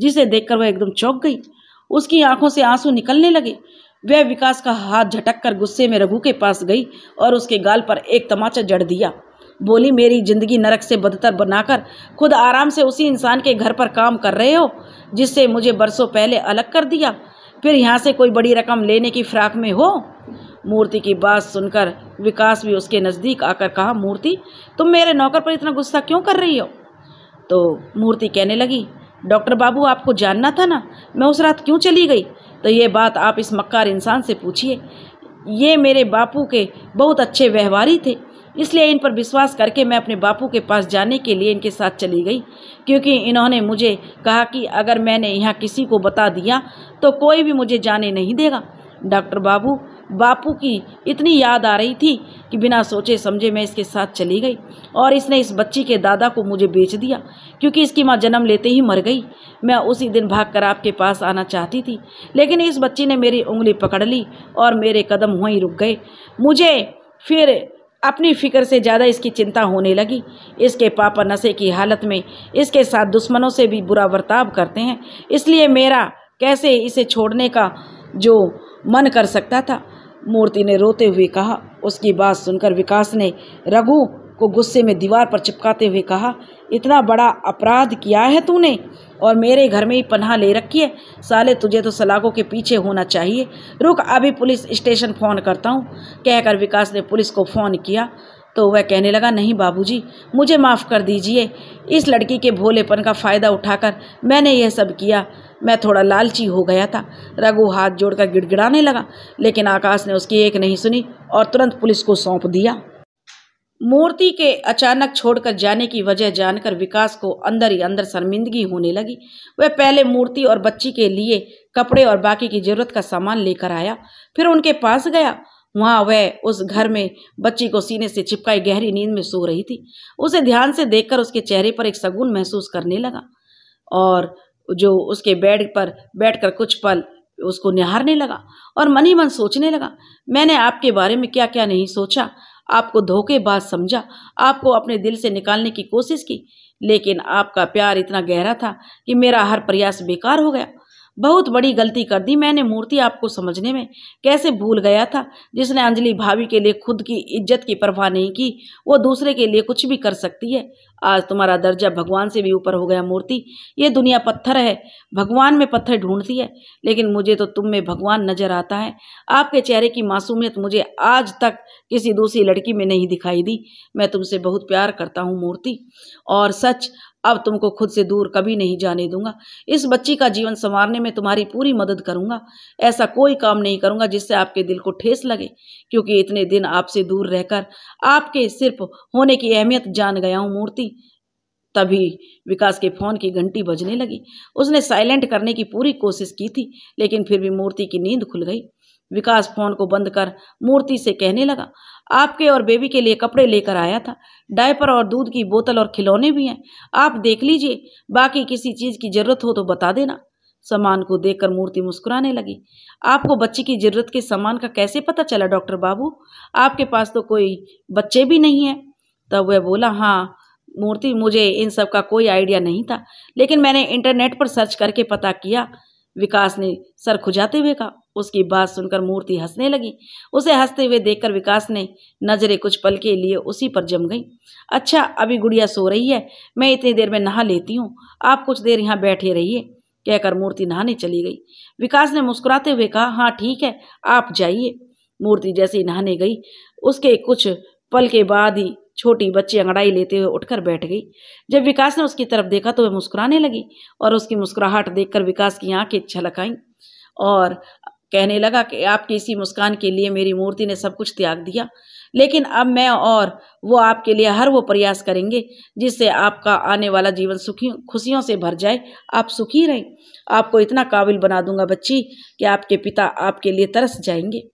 जिसे देखकर वह एकदम चौंक गई उसकी आंखों से आंसू निकलने लगे वह विकास का हाथ झटक कर गुस्से में रघु के पास गई और उसके गाल पर एक तमाचा जड़ दिया बोली मेरी ज़िंदगी नरक से बदतर बनाकर खुद आराम से उसी इंसान के घर पर काम कर रहे हो जिससे मुझे बरसों पहले अलग कर दिया फिर यहाँ से कोई बड़ी रकम लेने की फ्राक में हो मूर्ति की बात सुनकर विकास भी उसके नज़दीक आकर कहा मूर्ति तुम मेरे नौकर पर इतना गुस्सा क्यों कर रही हो तो मूर्ति कहने लगी डॉक्टर बाबू आपको जानना था ना मैं उस रात क्यों चली गई तो ये बात आप इस मक्कार इंसान से पूछिए ये मेरे बापू के बहुत अच्छे व्यवहारी थे इसलिए इन पर विश्वास करके मैं अपने बापू के पास जाने के लिए इनके साथ चली गई क्योंकि इन्होंने मुझे कहा कि अगर मैंने यहाँ किसी को बता दिया तो कोई भी मुझे जाने नहीं देगा डॉक्टर बाबू बापू की इतनी याद आ रही थी कि बिना सोचे समझे मैं इसके साथ चली गई और इसने इस बच्ची के दादा को मुझे बेच दिया क्योंकि इसकी माँ जन्म लेते ही मर गई मैं उसी दिन भागकर आपके पास आना चाहती थी लेकिन इस बच्ची ने मेरी उंगली पकड़ ली और मेरे कदम वहीं रुक गए मुझे फिर अपनी फिक्र से ज़्यादा इसकी चिंता होने लगी इसके पापा नशे की हालत में इसके साथ दुश्मनों से भी बुरा बर्ताव करते हैं इसलिए मेरा कैसे इसे छोड़ने का जो मन कर सकता था मूर्ति ने रोते हुए कहा उसकी बात सुनकर विकास ने रघु को गुस्से में दीवार पर चिपकाते हुए कहा इतना बड़ा अपराध किया है तूने और मेरे घर में ही पन्हा ले रखी है साले तुझे तो सलाखों के पीछे होना चाहिए रुक अभी पुलिस स्टेशन फ़ोन करता हूँ कहकर विकास ने पुलिस को फ़ोन किया तो वह कहने लगा नहीं बाबूजी मुझे माफ़ कर दीजिए इस लड़की के भोलेपन का फ़ायदा उठाकर मैंने यह सब किया मैं थोड़ा लालची हो गया था रघु हाथ जोड़कर गिड़गिड़ाने लगा लेकिन आकाश ने उसकी एक नहीं सुनी और तुरंत पुलिस को सौंप दिया मूर्ति के अचानक छोड़कर जाने की वजह जानकर विकास को अंदर ही अंदर शर्मिंदगी होने लगी वह पहले मूर्ति और बच्ची के लिए कपड़े और बाकी की जरूरत का सामान लेकर आया फिर उनके पास गया वहाँ वह उस घर में बच्ची को सीने से चिपकाई गहरी नींद में सो रही थी उसे ध्यान से देखकर उसके चेहरे पर एक सगुन महसूस करने लगा और जो उसके बेड पर बैठकर कुछ पल उसको निहारने लगा और मन ही मन सोचने लगा मैंने आपके बारे में क्या क्या नहीं सोचा आपको धोखेबाज समझा आपको अपने दिल से निकालने की कोशिश की लेकिन आपका प्यार इतना गहरा था कि मेरा हर प्रयास बेकार हो गया बहुत बड़ी गलती कर दी मैंने मूर्ति आपको समझने में कैसे भूल गया था जिसने अंजलि भाभी के लिए खुद की इज्जत की परवाह नहीं की वो दूसरे के लिए कुछ भी कर सकती है आज तुम्हारा दर्जा भगवान से भी ऊपर हो गया मूर्ति ये दुनिया पत्थर है भगवान में पत्थर ढूंढती है लेकिन मुझे तो तुम में भगवान नजर आता है आपके चेहरे की मासूमियत मुझे आज तक किसी दूसरी लड़की में नहीं दिखाई दी मैं तुमसे बहुत प्यार करता हूँ मूर्ति और सच अब तुमको खुद से दूर कभी नहीं जाने दूंगा इस बच्ची का जीवन संवारने में तुम्हारी पूरी मदद करूंगा ऐसा कोई काम नहीं करूंगा जिससे आपके दिल को ठेस लगे क्योंकि इतने दिन आपसे दूर रहकर आपके सिर्फ होने की अहमियत जान गया हूँ मूर्ति तभी विकास के फोन की घंटी बजने लगी उसने साइलेंट करने की पूरी कोशिश की थी लेकिन फिर भी मूर्ति की नींद खुल गई विकास फोन को बंद कर मूर्ति से कहने लगा आपके और बेबी के लिए कपड़े लेकर आया था डायपर और दूध की बोतल और खिलौने भी हैं आप देख लीजिए बाकी किसी चीज़ की ज़रूरत हो तो बता देना सामान को देखकर मूर्ति मुस्कुराने लगी आपको बच्चे की ज़रूरत के सामान का कैसे पता चला डॉक्टर बाबू आपके पास तो कोई बच्चे भी नहीं हैं तब वह बोला हाँ मूर्ति मुझे इन सब का कोई आइडिया नहीं था लेकिन मैंने इंटरनेट पर सर्च करके पता किया विकास ने सर खुजाते हुए कहा उसकी बात सुनकर मूर्ति हंसने लगी उसे हंसते हुए देखकर विकास ने नजरें कुछ पल के लिए उसी पर जम गई अच्छा अभी गुड़िया सो रही है मैं इतनी देर में नहा लेती हूँ आप कुछ देर यहाँ बैठे रहिए कहकर मूर्ति नहाने चली गई विकास ने मुस्कुराते हुए कहा हाँ ठीक है आप जाइए मूर्ति जैसे नहाने गई उसके कुछ पल के बाद ही छोटी बच्ची अंगड़ाई लेते हुए उठकर बैठ गई जब विकास ने उसकी तरफ देखा तो वह मुस्कुराने लगी और उसकी मुस्कुराहट देखकर विकास की आंखें छलकाईं और कहने लगा कि आपकी इसी मुस्कान के लिए मेरी मूर्ति ने सब कुछ त्याग दिया लेकिन अब मैं और वो आपके लिए हर वो प्रयास करेंगे जिससे आपका आने वाला जीवन सुखी खुशियों से भर जाए आप सुखी रहें आपको इतना काबिल बना दूंगा बच्ची कि आपके पिता आपके लिए तरस जाएंगे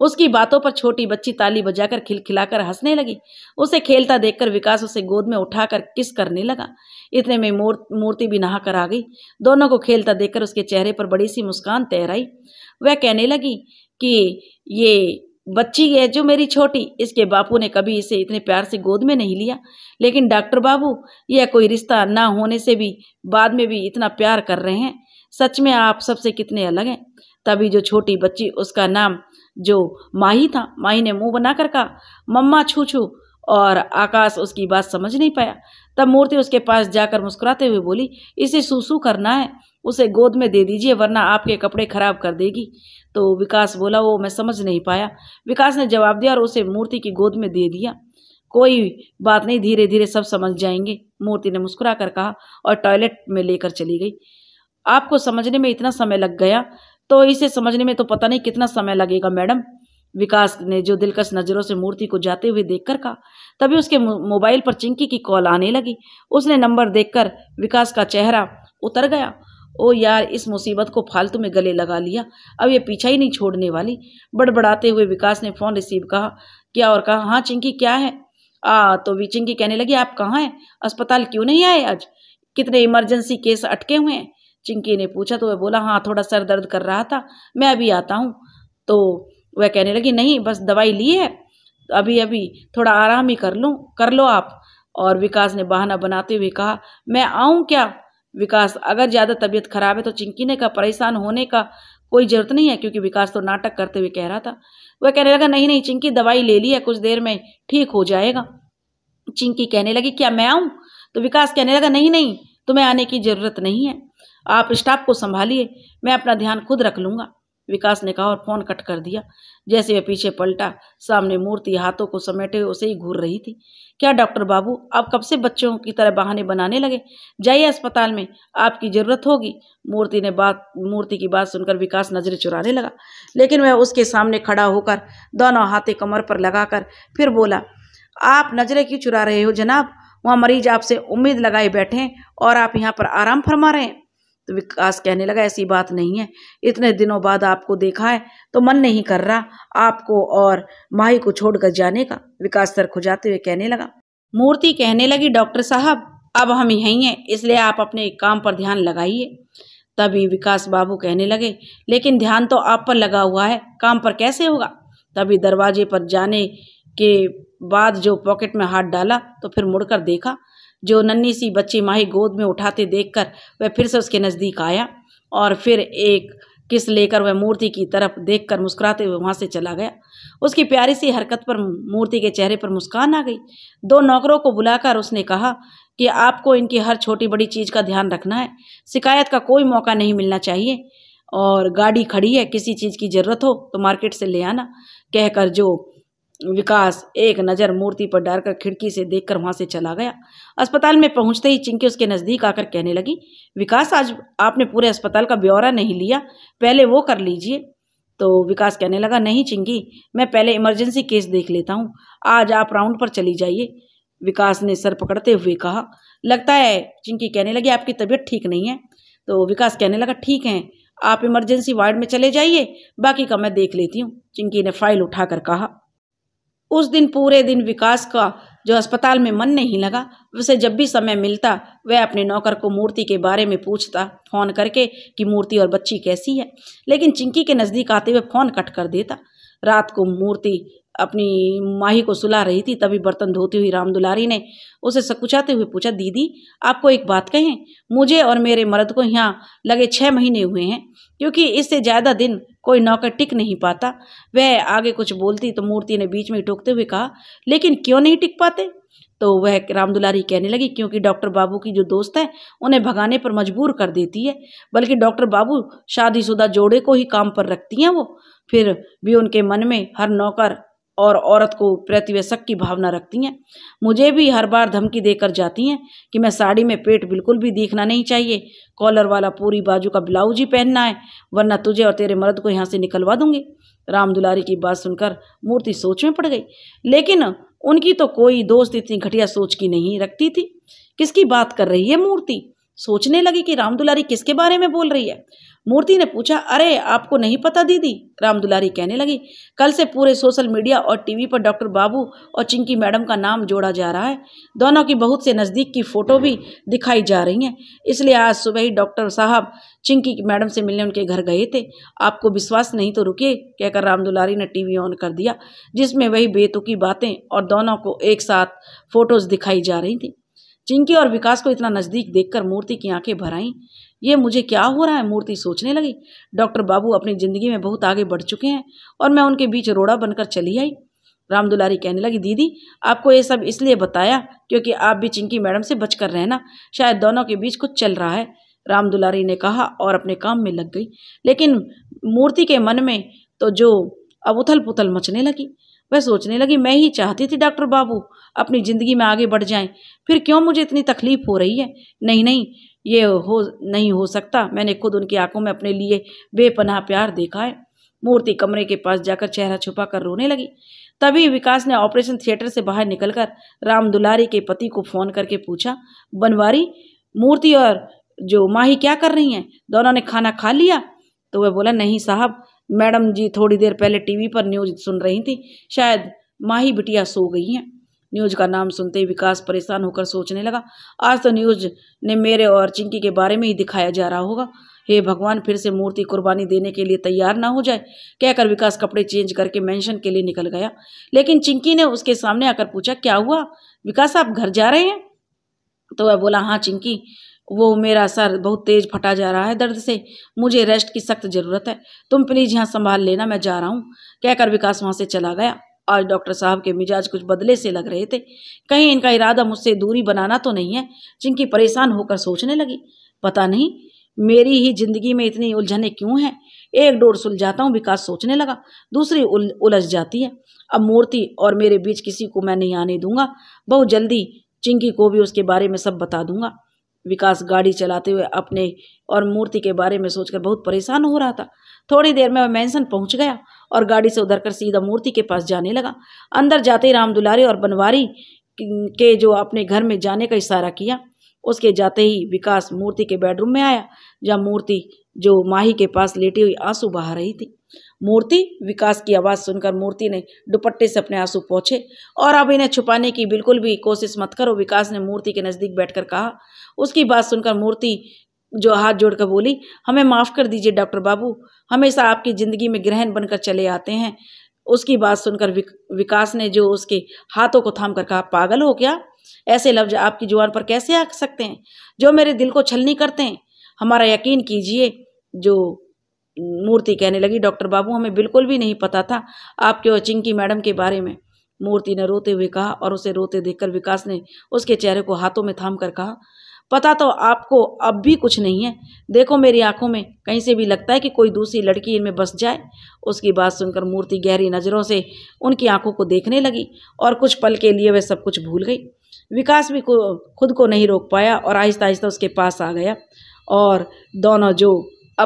उसकी बातों पर छोटी बच्ची ताली बजाकर खिलखिलाकर हंसने लगी उसे खेलता देखकर विकास उसे गोद में उठाकर किस करने लगा इतने में मूर्ति भी नहा कर आ गई दोनों को खेलता देखकर उसके चेहरे पर बड़ी सी मुस्कान तैराई वह कहने लगी कि ये बच्ची है जो मेरी छोटी इसके बापू ने कभी इसे इतने प्यार से गोद में नहीं लिया लेकिन डॉक्टर बाबू यह कोई रिश्ता ना होने से भी बाद में भी इतना प्यार कर रहे हैं सच में आप सबसे कितने अलग हैं तभी जो छोटी बच्ची उसका नाम जो माही था माही ने मुंह बनाकर कहा मम्मा छू छू और आकाश उसकी बात समझ नहीं पाया तब मूर्ति उसके पास जाकर मुस्कुराते हुए बोली इसे सूसू करना है उसे गोद में दे दीजिए वरना आपके कपड़े खराब कर देगी तो विकास बोला वो मैं समझ नहीं पाया विकास ने जवाब दिया और उसे मूर्ति की गोद में दे दिया कोई बात नहीं धीरे धीरे सब समझ जाएंगे मूर्ति ने मुस्कुरा कर कहा और टॉयलेट में लेकर चली गई आपको समझने में इतना समय लग गया तो इसे समझने में तो पता नहीं कितना समय लगेगा मैडम विकास ने जो दिलकश नज़रों से मूर्ति को जाते हुए देखकर कहा तभी उसके मोबाइल पर चिंकी की कॉल आने लगी उसने नंबर देखकर विकास का चेहरा उतर गया ओ यार इस मुसीबत को फालतू में गले लगा लिया अब ये पीछा ही नहीं छोड़ने वाली बड़बड़ाते हुए विकास ने फ़ोन रिसीव कहा क्या और कहा हाँ चिंकी क्या है आ तो वी चिंकी कहने लगी आप कहाँ हैं अस्पताल क्यों नहीं आए आज कितने इमरजेंसी केस अटके हुए हैं चिंकी ने पूछा तो वह बोला हाँ थोड़ा सर दर्द कर रहा था मैं अभी आता हूँ तो वह कहने लगी नहीं बस दवाई ली है तो अभी अभी थोड़ा आराम ही कर लूँ कर लो आप और विकास ने बहाना बनाते हुए कहा मैं आऊँ क्या विकास अगर ज़्यादा तबीयत खराब है तो चिंकी ने कहा परेशान होने का कोई ज़रूरत नहीं है क्योंकि विकास तो नाटक करते हुए कह रहा था वह कहने लगा नहीं नहीं चिंकी दवाई ले ली है कुछ देर में ठीक हो जाएगा चिंकी कहने लगी क्या मैं आऊँ तो विकास कहने लगा नहीं नहीं तुम्हें आने की ज़रूरत नहीं है आप स्टाफ को संभालिए मैं अपना ध्यान खुद रख लूँगा विकास ने कहा और फोन कट कर दिया जैसे वह पीछे पलटा सामने मूर्ति हाथों को समेटे उसे ही घूर रही थी क्या डॉक्टर बाबू आप कब से बच्चों की तरह बहाने बनाने लगे जाइए अस्पताल में आपकी ज़रूरत होगी मूर्ति ने बात मूर्ति की बात सुनकर विकास नज़रें चुराने लगा लेकिन वह उसके सामने खड़ा होकर दोनों हाथे कमर पर लगाकर फिर बोला आप नज़रें क्यों चुरा रहे हो जनाब वहाँ मरीज आपसे उम्मीद लगाए बैठे हैं और आप यहाँ पर आराम फरमा रहे हैं तो विकास कहने लगा ऐसी बात नहीं है इतने दिनों बाद आपको देखा है तो मन नहीं कर रहा आपको और माही को छोड़कर जाने का विकास सर खुजाते हुए कहने लगा मूर्ति कहने लगी डॉक्टर साहब अब हम यहीं हैं इसलिए आप अपने काम पर ध्यान लगाइए तभी विकास बाबू कहने लगे लेकिन ध्यान तो आप पर लगा हुआ है काम पर कैसे होगा तभी दरवाजे पर जाने के बाद जो पॉकेट में हाथ डाला तो फिर मुड़कर देखा जो नन्ही सी बच्ची माही गोद में उठाते देखकर वह फिर से उसके नज़दीक आया और फिर एक किस लेकर वह मूर्ति की तरफ देखकर मुस्कुराते हुए वहाँ से चला गया उसकी प्यारी सी हरकत पर मूर्ति के चेहरे पर मुस्कान आ गई दो नौकरों को बुलाकर उसने कहा कि आपको इनकी हर छोटी बड़ी चीज़ का ध्यान रखना है शिकायत का कोई मौका नहीं मिलना चाहिए और गाड़ी खड़ी है किसी चीज़ की ज़रूरत हो तो मार्केट से ले आना कहकर जो विकास एक नज़र मूर्ति पर डालकर खिड़की से देखकर वहाँ से चला गया अस्पताल में पहुँचते ही चिंकी उसके नज़दीक आकर कहने लगी विकास आज आपने पूरे अस्पताल का ब्यौरा नहीं लिया पहले वो कर लीजिए तो विकास कहने लगा नहीं चिंकी मैं पहले इमरजेंसी केस देख लेता हूँ आज आप राउंड पर चली जाइए विकास ने सर पकड़ते हुए कहा लगता है चिंकी कहने लगी आपकी तबीयत ठीक नहीं है तो विकास कहने लगा ठीक है आप इमरजेंसी वार्ड में चले जाइए बाकी का मैं देख लेती हूँ चिंकी ने फाइल उठाकर कहा उस दिन पूरे दिन विकास का जो अस्पताल में मन नहीं लगा उसे जब भी समय मिलता वह अपने नौकर को मूर्ति के बारे में पूछता फ़ोन करके कि मूर्ति और बच्ची कैसी है लेकिन चिंकी के नज़दीक आते हुए फ़ोन कट कर देता रात को मूर्ति अपनी माही को सुला रही थी तभी बर्तन धोती हुई राम दुलारी ने उसे सकुचाते हुए पूछा दीदी आपको एक बात कहें मुझे और मेरे मर्द को यहाँ लगे छः महीने हुए हैं क्योंकि इससे ज़्यादा दिन कोई नौकर टिक नहीं पाता वह आगे कुछ बोलती तो मूर्ति ने बीच में टोकते हुए कहा लेकिन क्यों नहीं टिक पाते तो वह राम दुलारी कहने लगी क्योंकि डॉक्टर बाबू की जो दोस्त है उन्हें भगाने पर मजबूर कर देती है बल्कि डॉक्टर बाबू शादीशुदा जोड़े को ही काम पर रखती हैं वो फिर भी उनके मन में हर नौकर और औरत को प्रतिवेशक की भावना रखती हैं मुझे भी हर बार धमकी देकर जाती हैं कि मैं साड़ी में पेट बिल्कुल भी देखना नहीं चाहिए कॉलर वाला पूरी बाजू का ब्लाउज ही पहनना है वरना तुझे और तेरे मर्द को यहाँ से निकलवा दूंगी राम दुलारी की बात सुनकर मूर्ति सोच में पड़ गई लेकिन उनकी तो कोई दोस्त इतनी घटिया सोच की नहीं रखती थी किसकी बात कर रही है मूर्ति सोचने लगी कि राम दुलारी किसके बारे में बोल रही है मूर्ति ने पूछा अरे आपको नहीं पता दीदी राम दुलारी कहने लगी कल से पूरे सोशल मीडिया और टीवी पर डॉक्टर बाबू और चिंकी मैडम का नाम जोड़ा जा रहा है दोनों की बहुत से नज़दीक की फ़ोटो भी दिखाई जा रही हैं इसलिए आज सुबह ही डॉक्टर साहब चिंकी मैडम से मिलने उनके घर गए थे आपको विश्वास नहीं तो रुके कहकर राम दुलारी ने टी ऑन कर दिया जिसमें वही बेतुकी बातें और दोनों को एक साथ फ़ोटोज़ दिखाई जा रही थी चिंकी और विकास को इतना नज़दीक देखकर मूर्ति की आंखें भर आईं ये मुझे क्या हो रहा है मूर्ति सोचने लगी डॉक्टर बाबू अपनी ज़िंदगी में बहुत आगे बढ़ चुके हैं और मैं उनके बीच रोड़ा बनकर चली आई राम दुलारी कहने लगी दीदी आपको ये सब इसलिए बताया क्योंकि आप भी चिंकी मैडम से बचकर रहना शायद दोनों के बीच कुछ चल रहा है राम दुलारी ने कहा और अपने काम में लग गई लेकिन मूर्ति के मन में तो जो अब उथल पुथल मचने लगी वह सोचने लगी मैं ही चाहती थी डॉक्टर बाबू अपनी ज़िंदगी में आगे बढ़ जाएं फिर क्यों मुझे इतनी तकलीफ़ हो रही है नहीं नहीं ये हो नहीं हो सकता मैंने खुद उनकी आंखों में अपने लिए बेपनाह प्यार देखा है मूर्ति कमरे के पास जाकर चेहरा छुपा कर रोने लगी तभी विकास ने ऑपरेशन थिएटर से बाहर निकलकर राम दुलारी के पति को फ़ोन करके पूछा बनवारी मूर्ति और जो माही क्या कर रही हैं दोनों ने खाना खा लिया तो वह बोला नहीं साहब मैडम जी थोड़ी देर पहले टीवी पर न्यूज़ सुन रही थी शायद माही बिटिया सो गई हैं न्यूज का नाम सुनते ही विकास परेशान होकर सोचने लगा आज तो न्यूज ने मेरे और चिंकी के बारे में ही दिखाया जा रहा होगा हे भगवान फिर से मूर्ति कुर्बानी देने के लिए तैयार ना हो जाए कहकर विकास कपड़े चेंज करके मेंशन के लिए निकल गया लेकिन चिंकी ने उसके सामने आकर पूछा क्या हुआ विकास आप घर जा रहे हैं तो वह बोला हाँ चिंकी वो मेरा सर बहुत तेज फटा जा रहा है दर्द से मुझे रेस्ट की सख्त ज़रूरत है तुम प्लीज़ यहाँ संभाल लेना मैं जा रहा हूँ कहकर विकास वहाँ से चला गया आज डॉक्टर साहब के मिजाज कुछ बदले से लग रहे थे कहीं इनका इरादा मुझसे दूरी बनाना तो नहीं है जिनकी परेशान होकर सोचने लगी पता नहीं मेरी ही जिंदगी में इतनी उलझने क्यों हैं एक डोर सुलझाता हूँ विकास सोचने लगा दूसरी उल, उलझ जाती है अब मूर्ति और मेरे बीच किसी को मैं नहीं आने दूंगा बहुत जल्दी चिंकी को भी उसके बारे में सब बता दूंगा विकास गाड़ी चलाते हुए अपने और मूर्ति के बारे में सोचकर बहुत परेशान हो रहा था थोड़ी देर में वह मैंसन पहुंच गया और गाड़ी से उधर कर सीधा मूर्ति के पास जाने लगा अंदर जाते ही राम दुलारी और बनवारी के जो अपने घर में जाने का इशारा किया उसके जाते ही विकास मूर्ति के बेडरूम में आया जहाँ मूर्ति जो माही के पास लेटी हुई आंसू बहा रही थी मूर्ति विकास की आवाज़ सुनकर मूर्ति ने दुपट्टे से अपने आंसू पहुँचे और अब इन्हें छुपाने की बिल्कुल भी कोशिश मत करो विकास ने मूर्ति के नज़दीक बैठकर कहा उसकी बात सुनकर मूर्ति जो हाथ जोड़कर बोली हमें माफ़ कर दीजिए डॉक्टर बाबू हमेशा आपकी ज़िंदगी में ग्रहण बनकर चले आते हैं उसकी बात सुनकर विक, विकास ने जो उसके हाथों को थाम कर कहा पागल हो क्या ऐसे लफ्ज आपकी जुबान पर कैसे आ सकते हैं जो मेरे दिल को छलनी करते हैं हमारा यकीन कीजिए जो मूर्ति कहने लगी डॉक्टर बाबू हमें बिल्कुल भी नहीं पता था आपके और चिंकी मैडम के बारे में मूर्ति ने रोते हुए कहा और उसे रोते देखकर विकास ने उसके चेहरे को हाथों में थाम कर कहा पता तो आपको अब भी कुछ नहीं है देखो मेरी आंखों में कहीं से भी लगता है कि कोई दूसरी लड़की इनमें बस जाए उसकी बात सुनकर मूर्ति गहरी नज़रों से उनकी आंखों को देखने लगी और कुछ पल के लिए वह सब कुछ भूल गई विकास भी को खुद को नहीं रोक पाया और आहिस्ता आहिस्ता उसके पास आ गया और दोनों जो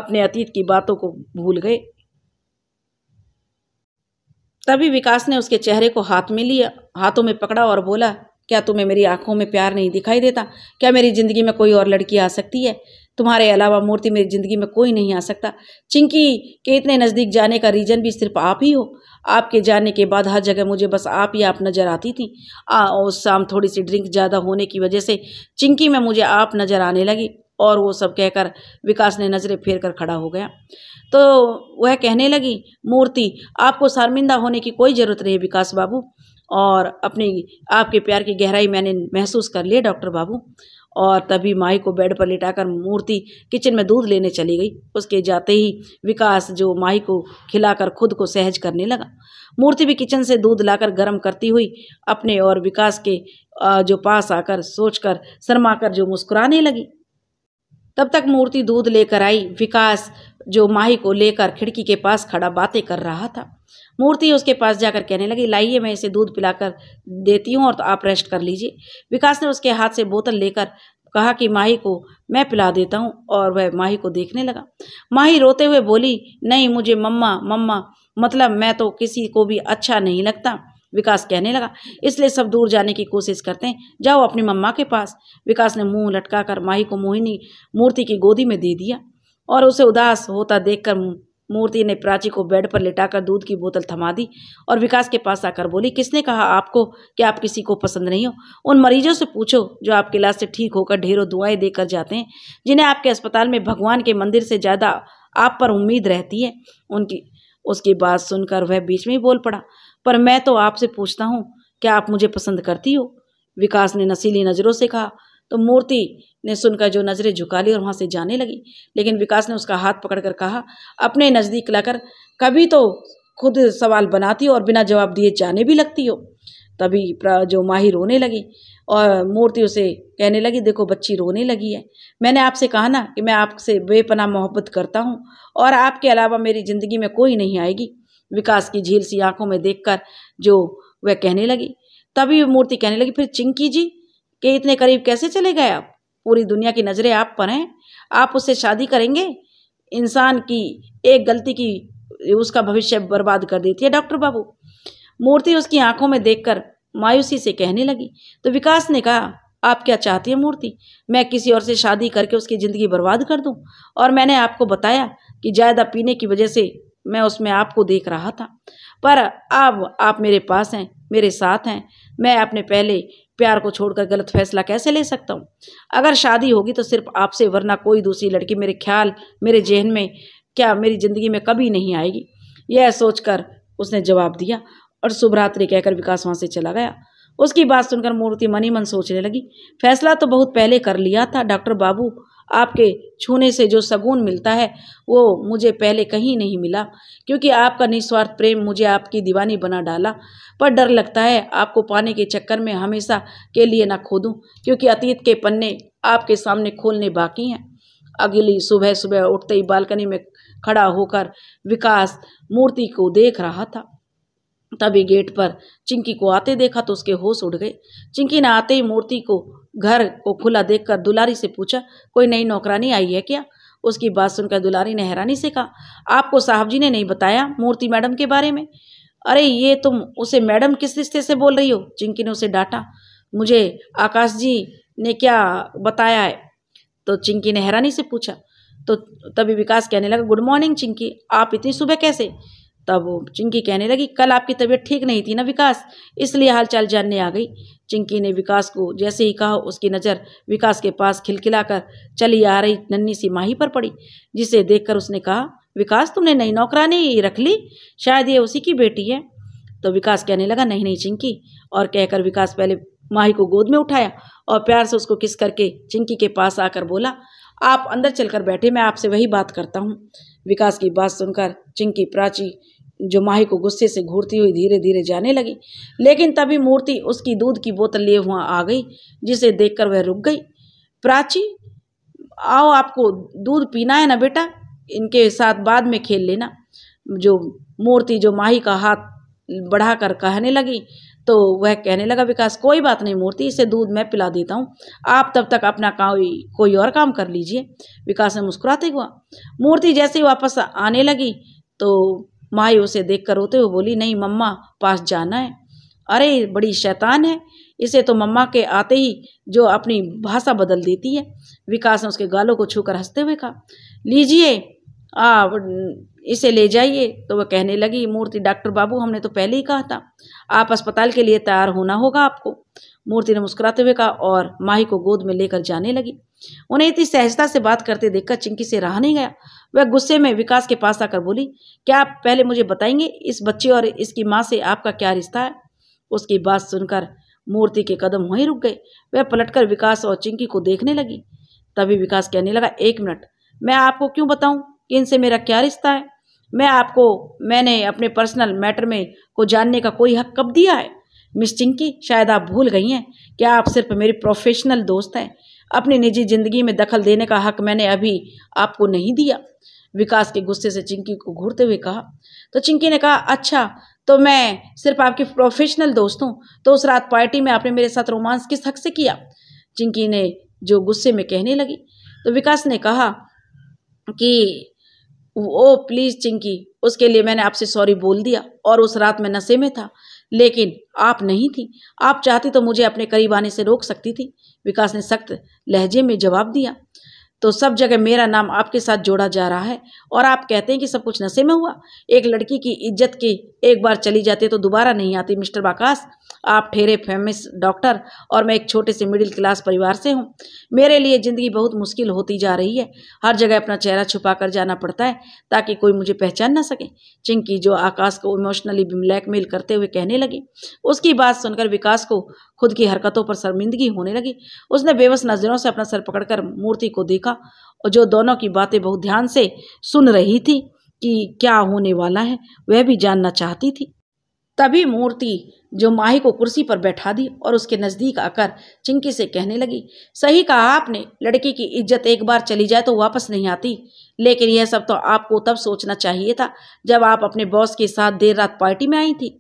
अपने अतीत की बातों को भूल गए तभी विकास ने उसके चेहरे को हाथ में लिया हाथों में पकड़ा और बोला क्या तुम्हें मेरी आंखों में प्यार नहीं दिखाई देता क्या मेरी ज़िंदगी में कोई और लड़की आ सकती है तुम्हारे अलावा मूर्ति मेरी ज़िंदगी में कोई नहीं आ सकता चिंकी के इतने नज़दीक जाने का रीज़न भी सिर्फ आप ही हो आपके जाने के बाद हर जगह मुझे बस आप ही आप नज़र आती थी आ, उस शाम थोड़ी सी ड्रिंक ज़्यादा होने की वजह से चिंकी में मुझे आप नज़र आने लगी और वो सब कहकर विकास ने नज़रें फेर कर खड़ा हो गया तो वह कहने लगी मूर्ति आपको शर्मिंदा होने की कोई ज़रूरत नहीं विकास बाबू और अपनी आपके प्यार की गहराई मैंने महसूस कर लिया डॉक्टर बाबू और तभी माई को बेड पर लिटाकर मूर्ति किचन में दूध लेने चली गई उसके जाते ही विकास जो माई को खिलाकर खुद को सहज करने लगा मूर्ति भी किचन से दूध लाकर गर्म करती हुई अपने और विकास के जो पास आकर सोचकर शर्मा कर जो मुस्कुराने लगी तब तक मूर्ति दूध लेकर आई विकास जो माही को लेकर खिड़की के पास खड़ा बातें कर रहा था मूर्ति उसके पास जाकर कहने लगी लाइए मैं इसे दूध पिलाकर देती हूँ और तो आप रेस्ट कर लीजिए विकास ने उसके हाथ से बोतल लेकर कहा कि माही को मैं पिला देता हूँ और वह माही को देखने लगा माही रोते हुए बोली नहीं मुझे मम्मा मम्मा मतलब मैं तो किसी को भी अच्छा नहीं लगता विकास कहने लगा इसलिए सब दूर जाने की कोशिश करते हैं जाओ अपनी मम्मा के पास विकास ने मुंह लटकाकर माही को मोहिनी मूर्ति की गोदी में दे दिया और उसे उदास होता देखकर मूर्ति ने प्राची को बेड पर लिटाकर दूध की बोतल थमा दी और विकास के पास आकर बोली किसने कहा आपको कि आप किसी को पसंद नहीं हो उन मरीजों से पूछो जो आपके इलाज से ठीक होकर ढेरों दुआएं देकर जाते हैं जिन्हें आपके अस्पताल में भगवान के मंदिर से ज़्यादा आप पर उम्मीद रहती है उनकी उसकी बात सुनकर वह बीच में ही बोल पड़ा पर मैं तो आपसे पूछता हूँ क्या आप मुझे पसंद करती हो विकास ने नसीली नज़रों से कहा तो मूर्ति ने सुनकर जो नज़रें झुका ली और वहाँ से जाने लगी लेकिन विकास ने उसका हाथ पकड़कर कहा अपने नज़दीक लाकर कभी तो खुद सवाल बनाती हो और बिना जवाब दिए जाने भी लगती हो तभी जो माही रोने लगी और मूर्ति उसे कहने लगी देखो बच्ची रोने लगी है मैंने आपसे कहा ना कि मैं आपसे बेपना मोहब्बत करता हूँ और आपके अलावा मेरी ज़िंदगी में कोई नहीं आएगी विकास की झील सी आंखों में देखकर जो वह कहने लगी तभी मूर्ति कहने लगी फिर चिंकी जी के इतने करीब कैसे चले गए आप पूरी दुनिया की नज़रें आप पर हैं आप उससे शादी करेंगे इंसान की एक गलती की उसका भविष्य बर्बाद कर देती है डॉक्टर बाबू मूर्ति उसकी आंखों में देखकर मायूसी से कहने लगी तो विकास ने कहा आप क्या चाहती हैं मूर्ति मैं किसी और से शादी करके उसकी ज़िंदगी बर्बाद कर दूं और मैंने आपको बताया कि ज़्यादा पीने की वजह से मैं उसमें आपको देख रहा था पर अब आप मेरे पास हैं मेरे साथ हैं मैं अपने पहले प्यार को छोड़कर गलत फैसला कैसे ले सकता हूँ अगर शादी होगी तो सिर्फ आपसे वरना कोई दूसरी लड़की मेरे ख्याल मेरे जहन में क्या मेरी ज़िंदगी में कभी नहीं आएगी यह सोचकर उसने जवाब दिया और शुभरात्रि कहकर विकास वहाँ से चला गया उसकी बात सुनकर मूर्ति मनी मन सोचने लगी फैसला तो बहुत पहले कर लिया था डॉक्टर बाबू आपके छूने से जो सगुन मिलता है वो मुझे पहले कहीं नहीं मिला क्योंकि आपका निस्वार्थ प्रेम मुझे आपकी दीवानी बना डाला पर डर लगता है आपको पाने के चक्कर में हमेशा के लिए ना खो दूँ क्योंकि अतीत के पन्ने आपके सामने खोलने बाकी हैं अगली सुबह सुबह उठते ही बालकनी में खड़ा होकर विकास मूर्ति को देख रहा था तभी गेट पर चिंकी को आते देखा तो उसके होश उड़ गए चिंकी ने आते ही मूर्ति को घर को खुला देखकर दुलारी से पूछा कोई नई नौकरानी आई है क्या उसकी बात सुनकर दुलारी ने हैरानी से कहा आपको साहब जी ने नहीं बताया मूर्ति मैडम के बारे में अरे ये तुम उसे मैडम किस रिश्ते से बोल रही हो चिंकी ने उसे डांटा मुझे आकाश जी ने क्या बताया है तो चिंकी ने हैरानी से पूछा तो तभी विकास कहने लगा गुड मॉर्निंग चिंकी आप इतनी सुबह कैसे तब चिंकी कहने लगी कल आपकी तबीयत ठीक नहीं थी ना विकास इसलिए हालचाल जानने आ गई चिंकी ने विकास को जैसे ही कहा उसकी नज़र विकास के पास खिलखिलाकर चली आ रही नन्ही सी माही पर पड़ी जिसे देखकर उसने कहा विकास तुमने नई नौकरानी रख ली शायद ये उसी की बेटी है तो विकास कहने लगा नहीं नहीं चिंकी और कहकर विकास पहले माही को गोद में उठाया और प्यार से उसको किस करके चिंकी के पास आकर बोला आप अंदर चलकर बैठे मैं आपसे वही बात करता हूँ विकास की बात सुनकर चिंकी प्राची जो माही को गुस्से से घूरती हुई धीरे धीरे जाने लगी लेकिन तभी मूर्ति उसकी दूध की बोतल लिए हुआ आ गई जिसे देखकर वह रुक गई प्राची आओ आपको दूध पीना है ना बेटा इनके साथ बाद में खेल लेना जो मूर्ति जो माही का हाथ बढ़ाकर कहने लगी तो वह कहने लगा विकास कोई बात नहीं मूर्ति इसे दूध मैं पिला देता हूँ आप तब तक अपना कोई कोई और काम कर लीजिए विकास ने मुस्कुराते हुआ मूर्ति जैसे ही वापस आने लगी तो माई उसे देख कर रोते हुए बोली नहीं मम्मा पास जाना है अरे बड़ी शैतान है इसे तो मम्मा के आते ही जो अपनी भाषा बदल देती है विकास ने उसके गालों को छूकर हंसते हुए कहा लीजिए आप इसे ले जाइए तो वह कहने लगी मूर्ति डॉक्टर बाबू हमने तो पहले ही कहा था आप अस्पताल के लिए तैयार होना होगा आपको मूर्ति ने मुस्कुराते हुए कहा और माही को गोद में लेकर जाने लगी उन्हें इतनी सहजता से बात करते देखकर चिंकी से रहा नहीं गया वह गुस्से में विकास के पास आकर बोली क्या आप पहले मुझे बताएंगे इस बच्चे और इसकी माँ से आपका क्या रिश्ता है उसकी बात सुनकर मूर्ति के कदम वहीं रुक गए वह पलटकर विकास और चिंकी को देखने लगी तभी विकास कहने लगा एक मिनट मैं आपको क्यों बताऊं कि इनसे मेरा क्या रिश्ता है मैं आपको मैंने अपने पर्सनल मैटर में को जानने का कोई हक कब दिया है मिस चिंकी शायद आप भूल गई हैं क्या आप सिर्फ मेरी प्रोफेशनल दोस्त हैं अपनी निजी ज़िंदगी में दखल देने का हक मैंने अभी आपको नहीं दिया विकास के गुस्से से चिंकी को घूरते हुए कहा तो चिंकी ने कहा अच्छा तो मैं सिर्फ आपकी प्रोफेशनल दोस्त हूँ तो उस रात पार्टी में आपने मेरे साथ रोमांस किस हक से किया चिंकी ने जो गुस्से में कहने लगी तो विकास ने कहा कि ओ प्लीज़ चिंकी उसके लिए मैंने आपसे सॉरी बोल दिया और उस रात मैं नशे में था लेकिन आप नहीं थी आप चाहती तो मुझे अपने करीब आने से रोक सकती थी विकास ने सख्त लहजे में जवाब दिया तो सब जगह मेरा नाम आपके साथ जोड़ा जा रहा है और आप कहते हैं कि सब कुछ नशे में हुआ एक लड़की की इज्जत की एक बार चली जाती तो दोबारा नहीं आती मिस्टर बाकाश आप ठहरे फेमस डॉक्टर और मैं एक छोटे से मिडिल क्लास परिवार से हूँ मेरे लिए ज़िंदगी बहुत मुश्किल होती जा रही है हर जगह अपना चेहरा छुपा कर जाना पड़ता है ताकि कोई मुझे पहचान ना सके चिंकी जो आकाश को इमोशनली ब्लैकमेल करते हुए कहने लगी उसकी बात सुनकर विकास को खुद की हरकतों पर शर्मिंदगी होने लगी उसने बेबस नज़रों से अपना सर पकड़कर मूर्ति को देखा और जो दोनों की बातें बहुत ध्यान से सुन रही थी कि क्या होने वाला है वह भी जानना चाहती थी तभी मूर्ति जो माही को कुर्सी पर बैठा दी और उसके नज़दीक आकर चिंकी से कहने लगी सही कहा आपने लड़की की इज्जत एक बार चली जाए तो वापस नहीं आती लेकिन यह सब तो आपको तब सोचना चाहिए था जब आप अपने बॉस के साथ देर रात पार्टी में आई थी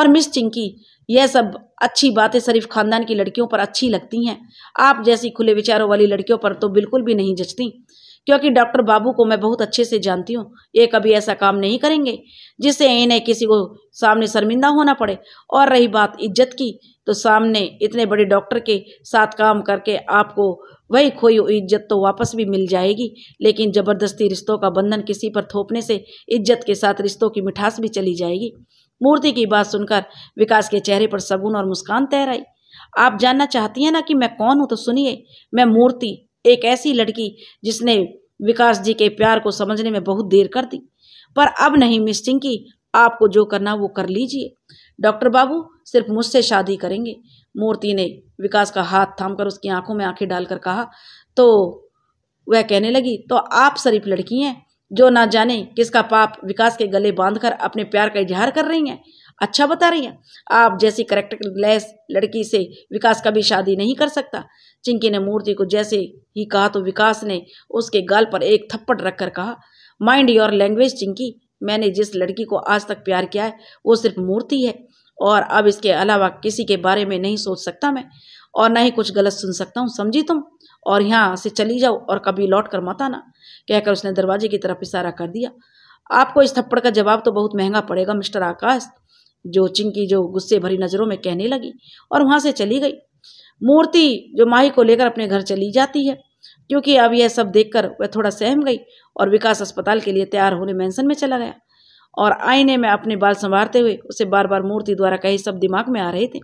और मिस चिंकी यह सब अच्छी बातें शरीफ खानदान की लड़कियों पर अच्छी लगती हैं आप जैसी खुले विचारों वाली लड़कियों पर तो बिल्कुल भी नहीं जचती क्योंकि डॉक्टर बाबू को मैं बहुत अच्छे से जानती हूँ ये कभी ऐसा काम नहीं करेंगे जिससे इन्हें किसी को सामने शर्मिंदा होना पड़े और रही बात इज्जत की तो सामने इतने बड़े डॉक्टर के साथ काम करके आपको वही खोई हुई इज्जत तो वापस भी मिल जाएगी लेकिन ज़बरदस्ती रिश्तों का बंधन किसी पर थोपने से इज्जत के साथ रिश्तों की मिठास भी चली जाएगी मूर्ति की बात सुनकर विकास के चेहरे पर सगुन और मुस्कान तैर आई आप जानना चाहती हैं ना कि मैं कौन हूँ तो सुनिए मैं मूर्ति एक ऐसी लड़की जिसने विकास जी के प्यार को समझने में बहुत देर कर दी पर अब नहीं मिस चिंकी आपको जो करना वो कर लीजिए डॉक्टर बाबू सिर्फ मुझसे शादी करेंगे मूर्ति ने विकास का हाथ थामकर उसकी आंखों में आंखें डालकर कहा तो वह कहने लगी तो आप शरीफ लड़की हैं जो ना जाने किसका पाप विकास के गले बांधकर अपने प्यार का इजहार कर रही हैं अच्छा बता रही हैं आप जैसी करेक्टर लेस लड़की से विकास कभी शादी नहीं कर सकता चिंकी ने मूर्ति को जैसे ही कहा तो विकास ने उसके गाल पर एक थप्पड़ रखकर कहा माइंड योर लैंग्वेज चिंकी मैंने जिस लड़की को आज तक प्यार किया है वो सिर्फ मूर्ति है और अब इसके अलावा किसी के बारे में नहीं सोच सकता मैं और ना ही कुछ गलत सुन सकता हूँ समझी तुम और यहाँ से चली जाओ और कभी लौट कर मत आना कहकर उसने दरवाजे की तरफ इशारा कर दिया आपको इस थप्पड़ का जवाब तो बहुत महंगा पड़ेगा मिस्टर आकाश जो चिंकी जो गुस्से भरी नज़रों में कहने लगी और वहाँ से चली गई मूर्ति जो माही को लेकर अपने घर चली जाती है क्योंकि अब यह सब देखकर वह थोड़ा सहम गई और विकास अस्पताल के लिए तैयार होने मैंसन में चला गया और आईने में अपने बाल संवारते हुए उसे बार बार मूर्ति द्वारा कही सब दिमाग में आ रहे थे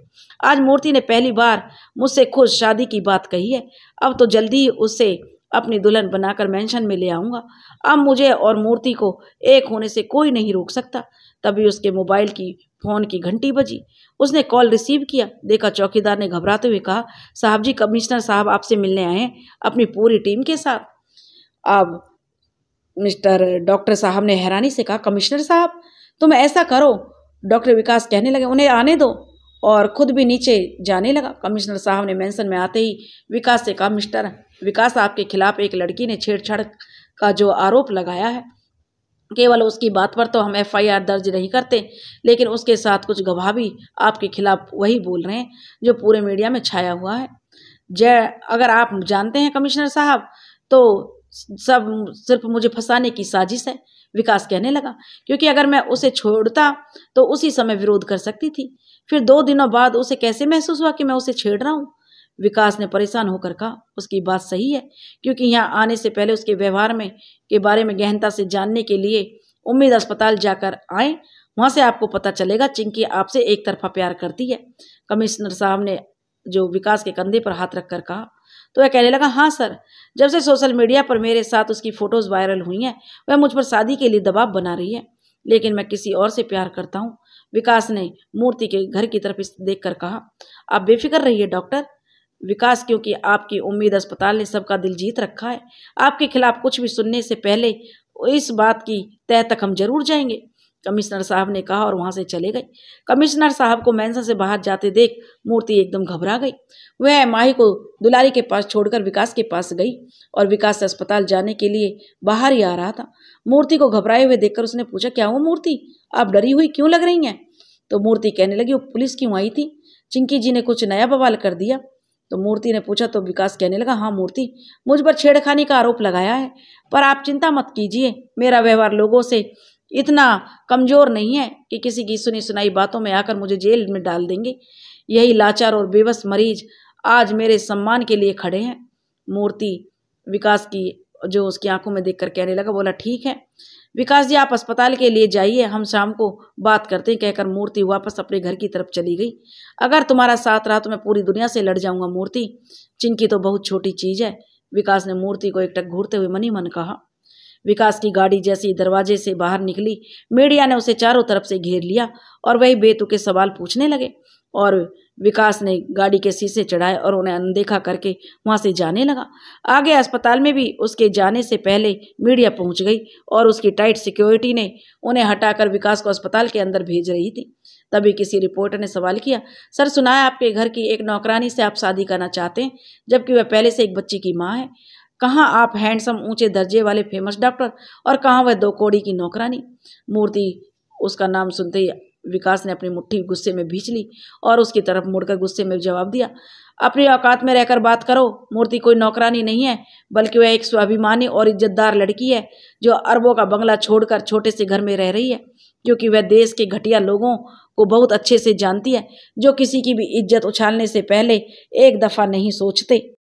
आज मूर्ति ने पहली बार मुझसे खुद शादी की बात कही है अब तो जल्दी ही उसे अपनी दुल्हन बनाकर मेंशन में ले आऊँगा अब मुझे और मूर्ति को एक होने से कोई नहीं रोक सकता तभी उसके मोबाइल की फ़ोन की घंटी बजी उसने कॉल रिसीव किया देखा चौकीदार ने घबराते हुए कहा साहब जी कमिश्नर साहब आपसे मिलने आए हैं अपनी पूरी टीम के साथ अब मिस्टर डॉक्टर साहब ने हैरानी से कहा कमिश्नर साहब तुम ऐसा करो डॉक्टर विकास कहने लगे उन्हें आने दो और खुद भी नीचे जाने लगा कमिश्नर साहब ने मेंशन में आते ही विकास से कहा मिस्टर विकास आपके खिलाफ एक लड़की ने छेड़छाड़ का जो आरोप लगाया है केवल उसकी बात पर तो हम एफआईआर दर्ज नहीं करते लेकिन उसके साथ कुछ गवाह भी आपके खिलाफ वही बोल रहे हैं जो पूरे मीडिया में छाया हुआ है जय अगर आप जानते हैं कमिश्नर साहब तो सब सिर्फ मुझे फंसाने की साजिश है विकास कहने लगा क्योंकि अगर मैं उसे छोड़ता तो उसी समय विरोध कर सकती थी फिर दो दिनों बाद उसे कैसे महसूस हुआ कि मैं उसे छेड़ रहा हूँ विकास ने परेशान होकर कहा उसकी बात सही है क्योंकि यहाँ आने से पहले उसके व्यवहार में के बारे में गहनता से जानने के लिए उम्मीद अस्पताल जाकर आए वहाँ से आपको पता चलेगा चिंकी आपसे एक तरफा प्यार करती है कमिश्नर साहब ने जो विकास के कंधे पर हाथ रखकर कहा तो वह कहने लगा हाँ सर जब से सोशल मीडिया पर मेरे साथ उसकी फ़ोटोज़ वायरल हुई हैं वह मुझ पर शादी के लिए दबाव बना रही है लेकिन मैं किसी और से प्यार करता हूँ विकास ने मूर्ति के घर की तरफ देख कर कहा आप बेफिक्र रहिए डॉक्टर विकास क्योंकि आपकी उम्मीद अस्पताल ने सबका दिल जीत रखा है आपके खिलाफ कुछ भी सुनने से पहले इस बात की तय तक हम जरूर जाएंगे कमिश्नर साहब ने कहा और वहाँ से चले गए कमिश्नर साहब को मैंसन से बाहर जाते देख मूर्ति एकदम घबरा गई वह माही को दुलारी के पास छोड़कर विकास के पास गई और विकास अस्पताल जाने के लिए बाहर ही आ रहा था मूर्ति को घबराए हुए देखकर उसने पूछा क्या हो मूर्ति आप डरी हुई क्यों लग रही हैं तो मूर्ति कहने लगी वो पुलिस क्यों आई थी चिंकी जी ने कुछ नया बवाल कर दिया तो मूर्ति ने पूछा तो विकास कहने लगा हाँ मूर्ति मुझ पर छेड़खानी का आरोप लगाया है पर आप चिंता मत कीजिए मेरा व्यवहार लोगों से इतना कमज़ोर नहीं है कि किसी की सुनी सुनाई बातों में आकर मुझे जेल में डाल देंगे यही लाचार और बेबस मरीज आज मेरे सम्मान के लिए खड़े हैं मूर्ति विकास की जो उसकी आंखों में देख कर कहने लगा बोला ठीक है विकास जी आप अस्पताल के लिए जाइए हम शाम को बात करते हैं कहकर मूर्ति वापस अपने घर की तरफ चली गई अगर तुम्हारा साथ रहा तो मैं पूरी दुनिया से लड़ जाऊंगा मूर्ति चिंकी तो बहुत छोटी चीज है विकास ने मूर्ति को एकटक घूरते हुए मनी मन कहा विकास की गाड़ी जैसी दरवाजे से बाहर निकली मीडिया ने उसे चारों तरफ से घेर लिया और वही बेतुके सवाल पूछने लगे और विकास ने गाड़ी के शीशे चढ़ाए और उन्हें अनदेखा करके वहाँ से जाने लगा आगे अस्पताल में भी उसके जाने से पहले मीडिया पहुँच गई और उसकी टाइट सिक्योरिटी ने उन्हें हटाकर विकास को अस्पताल के अंदर भेज रही थी तभी किसी रिपोर्टर ने सवाल किया सर सुना है आपके घर की एक नौकरानी से आप शादी करना चाहते हैं जबकि वह पहले से एक बच्ची की माँ है कहाँ आप हैंडसम ऊंचे दर्जे वाले फेमस डॉक्टर और कहाँ वह दो कोड़ी की नौकरानी मूर्ति उसका नाम सुनते ही विकास ने अपनी मुट्ठी गुस्से में भींच ली और उसकी तरफ मुड़कर गुस्से में जवाब दिया अपनी औकात में रहकर बात करो मूर्ति कोई नौकरानी नहीं है बल्कि वह एक स्वाभिमानी और इज्जतदार लड़की है जो अरबों का बंगला छोड़कर छोटे से घर में रह रही है क्योंकि वह देश के घटिया लोगों को बहुत अच्छे से जानती है जो किसी की भी इज्जत उछालने से पहले एक दफ़ा नहीं सोचते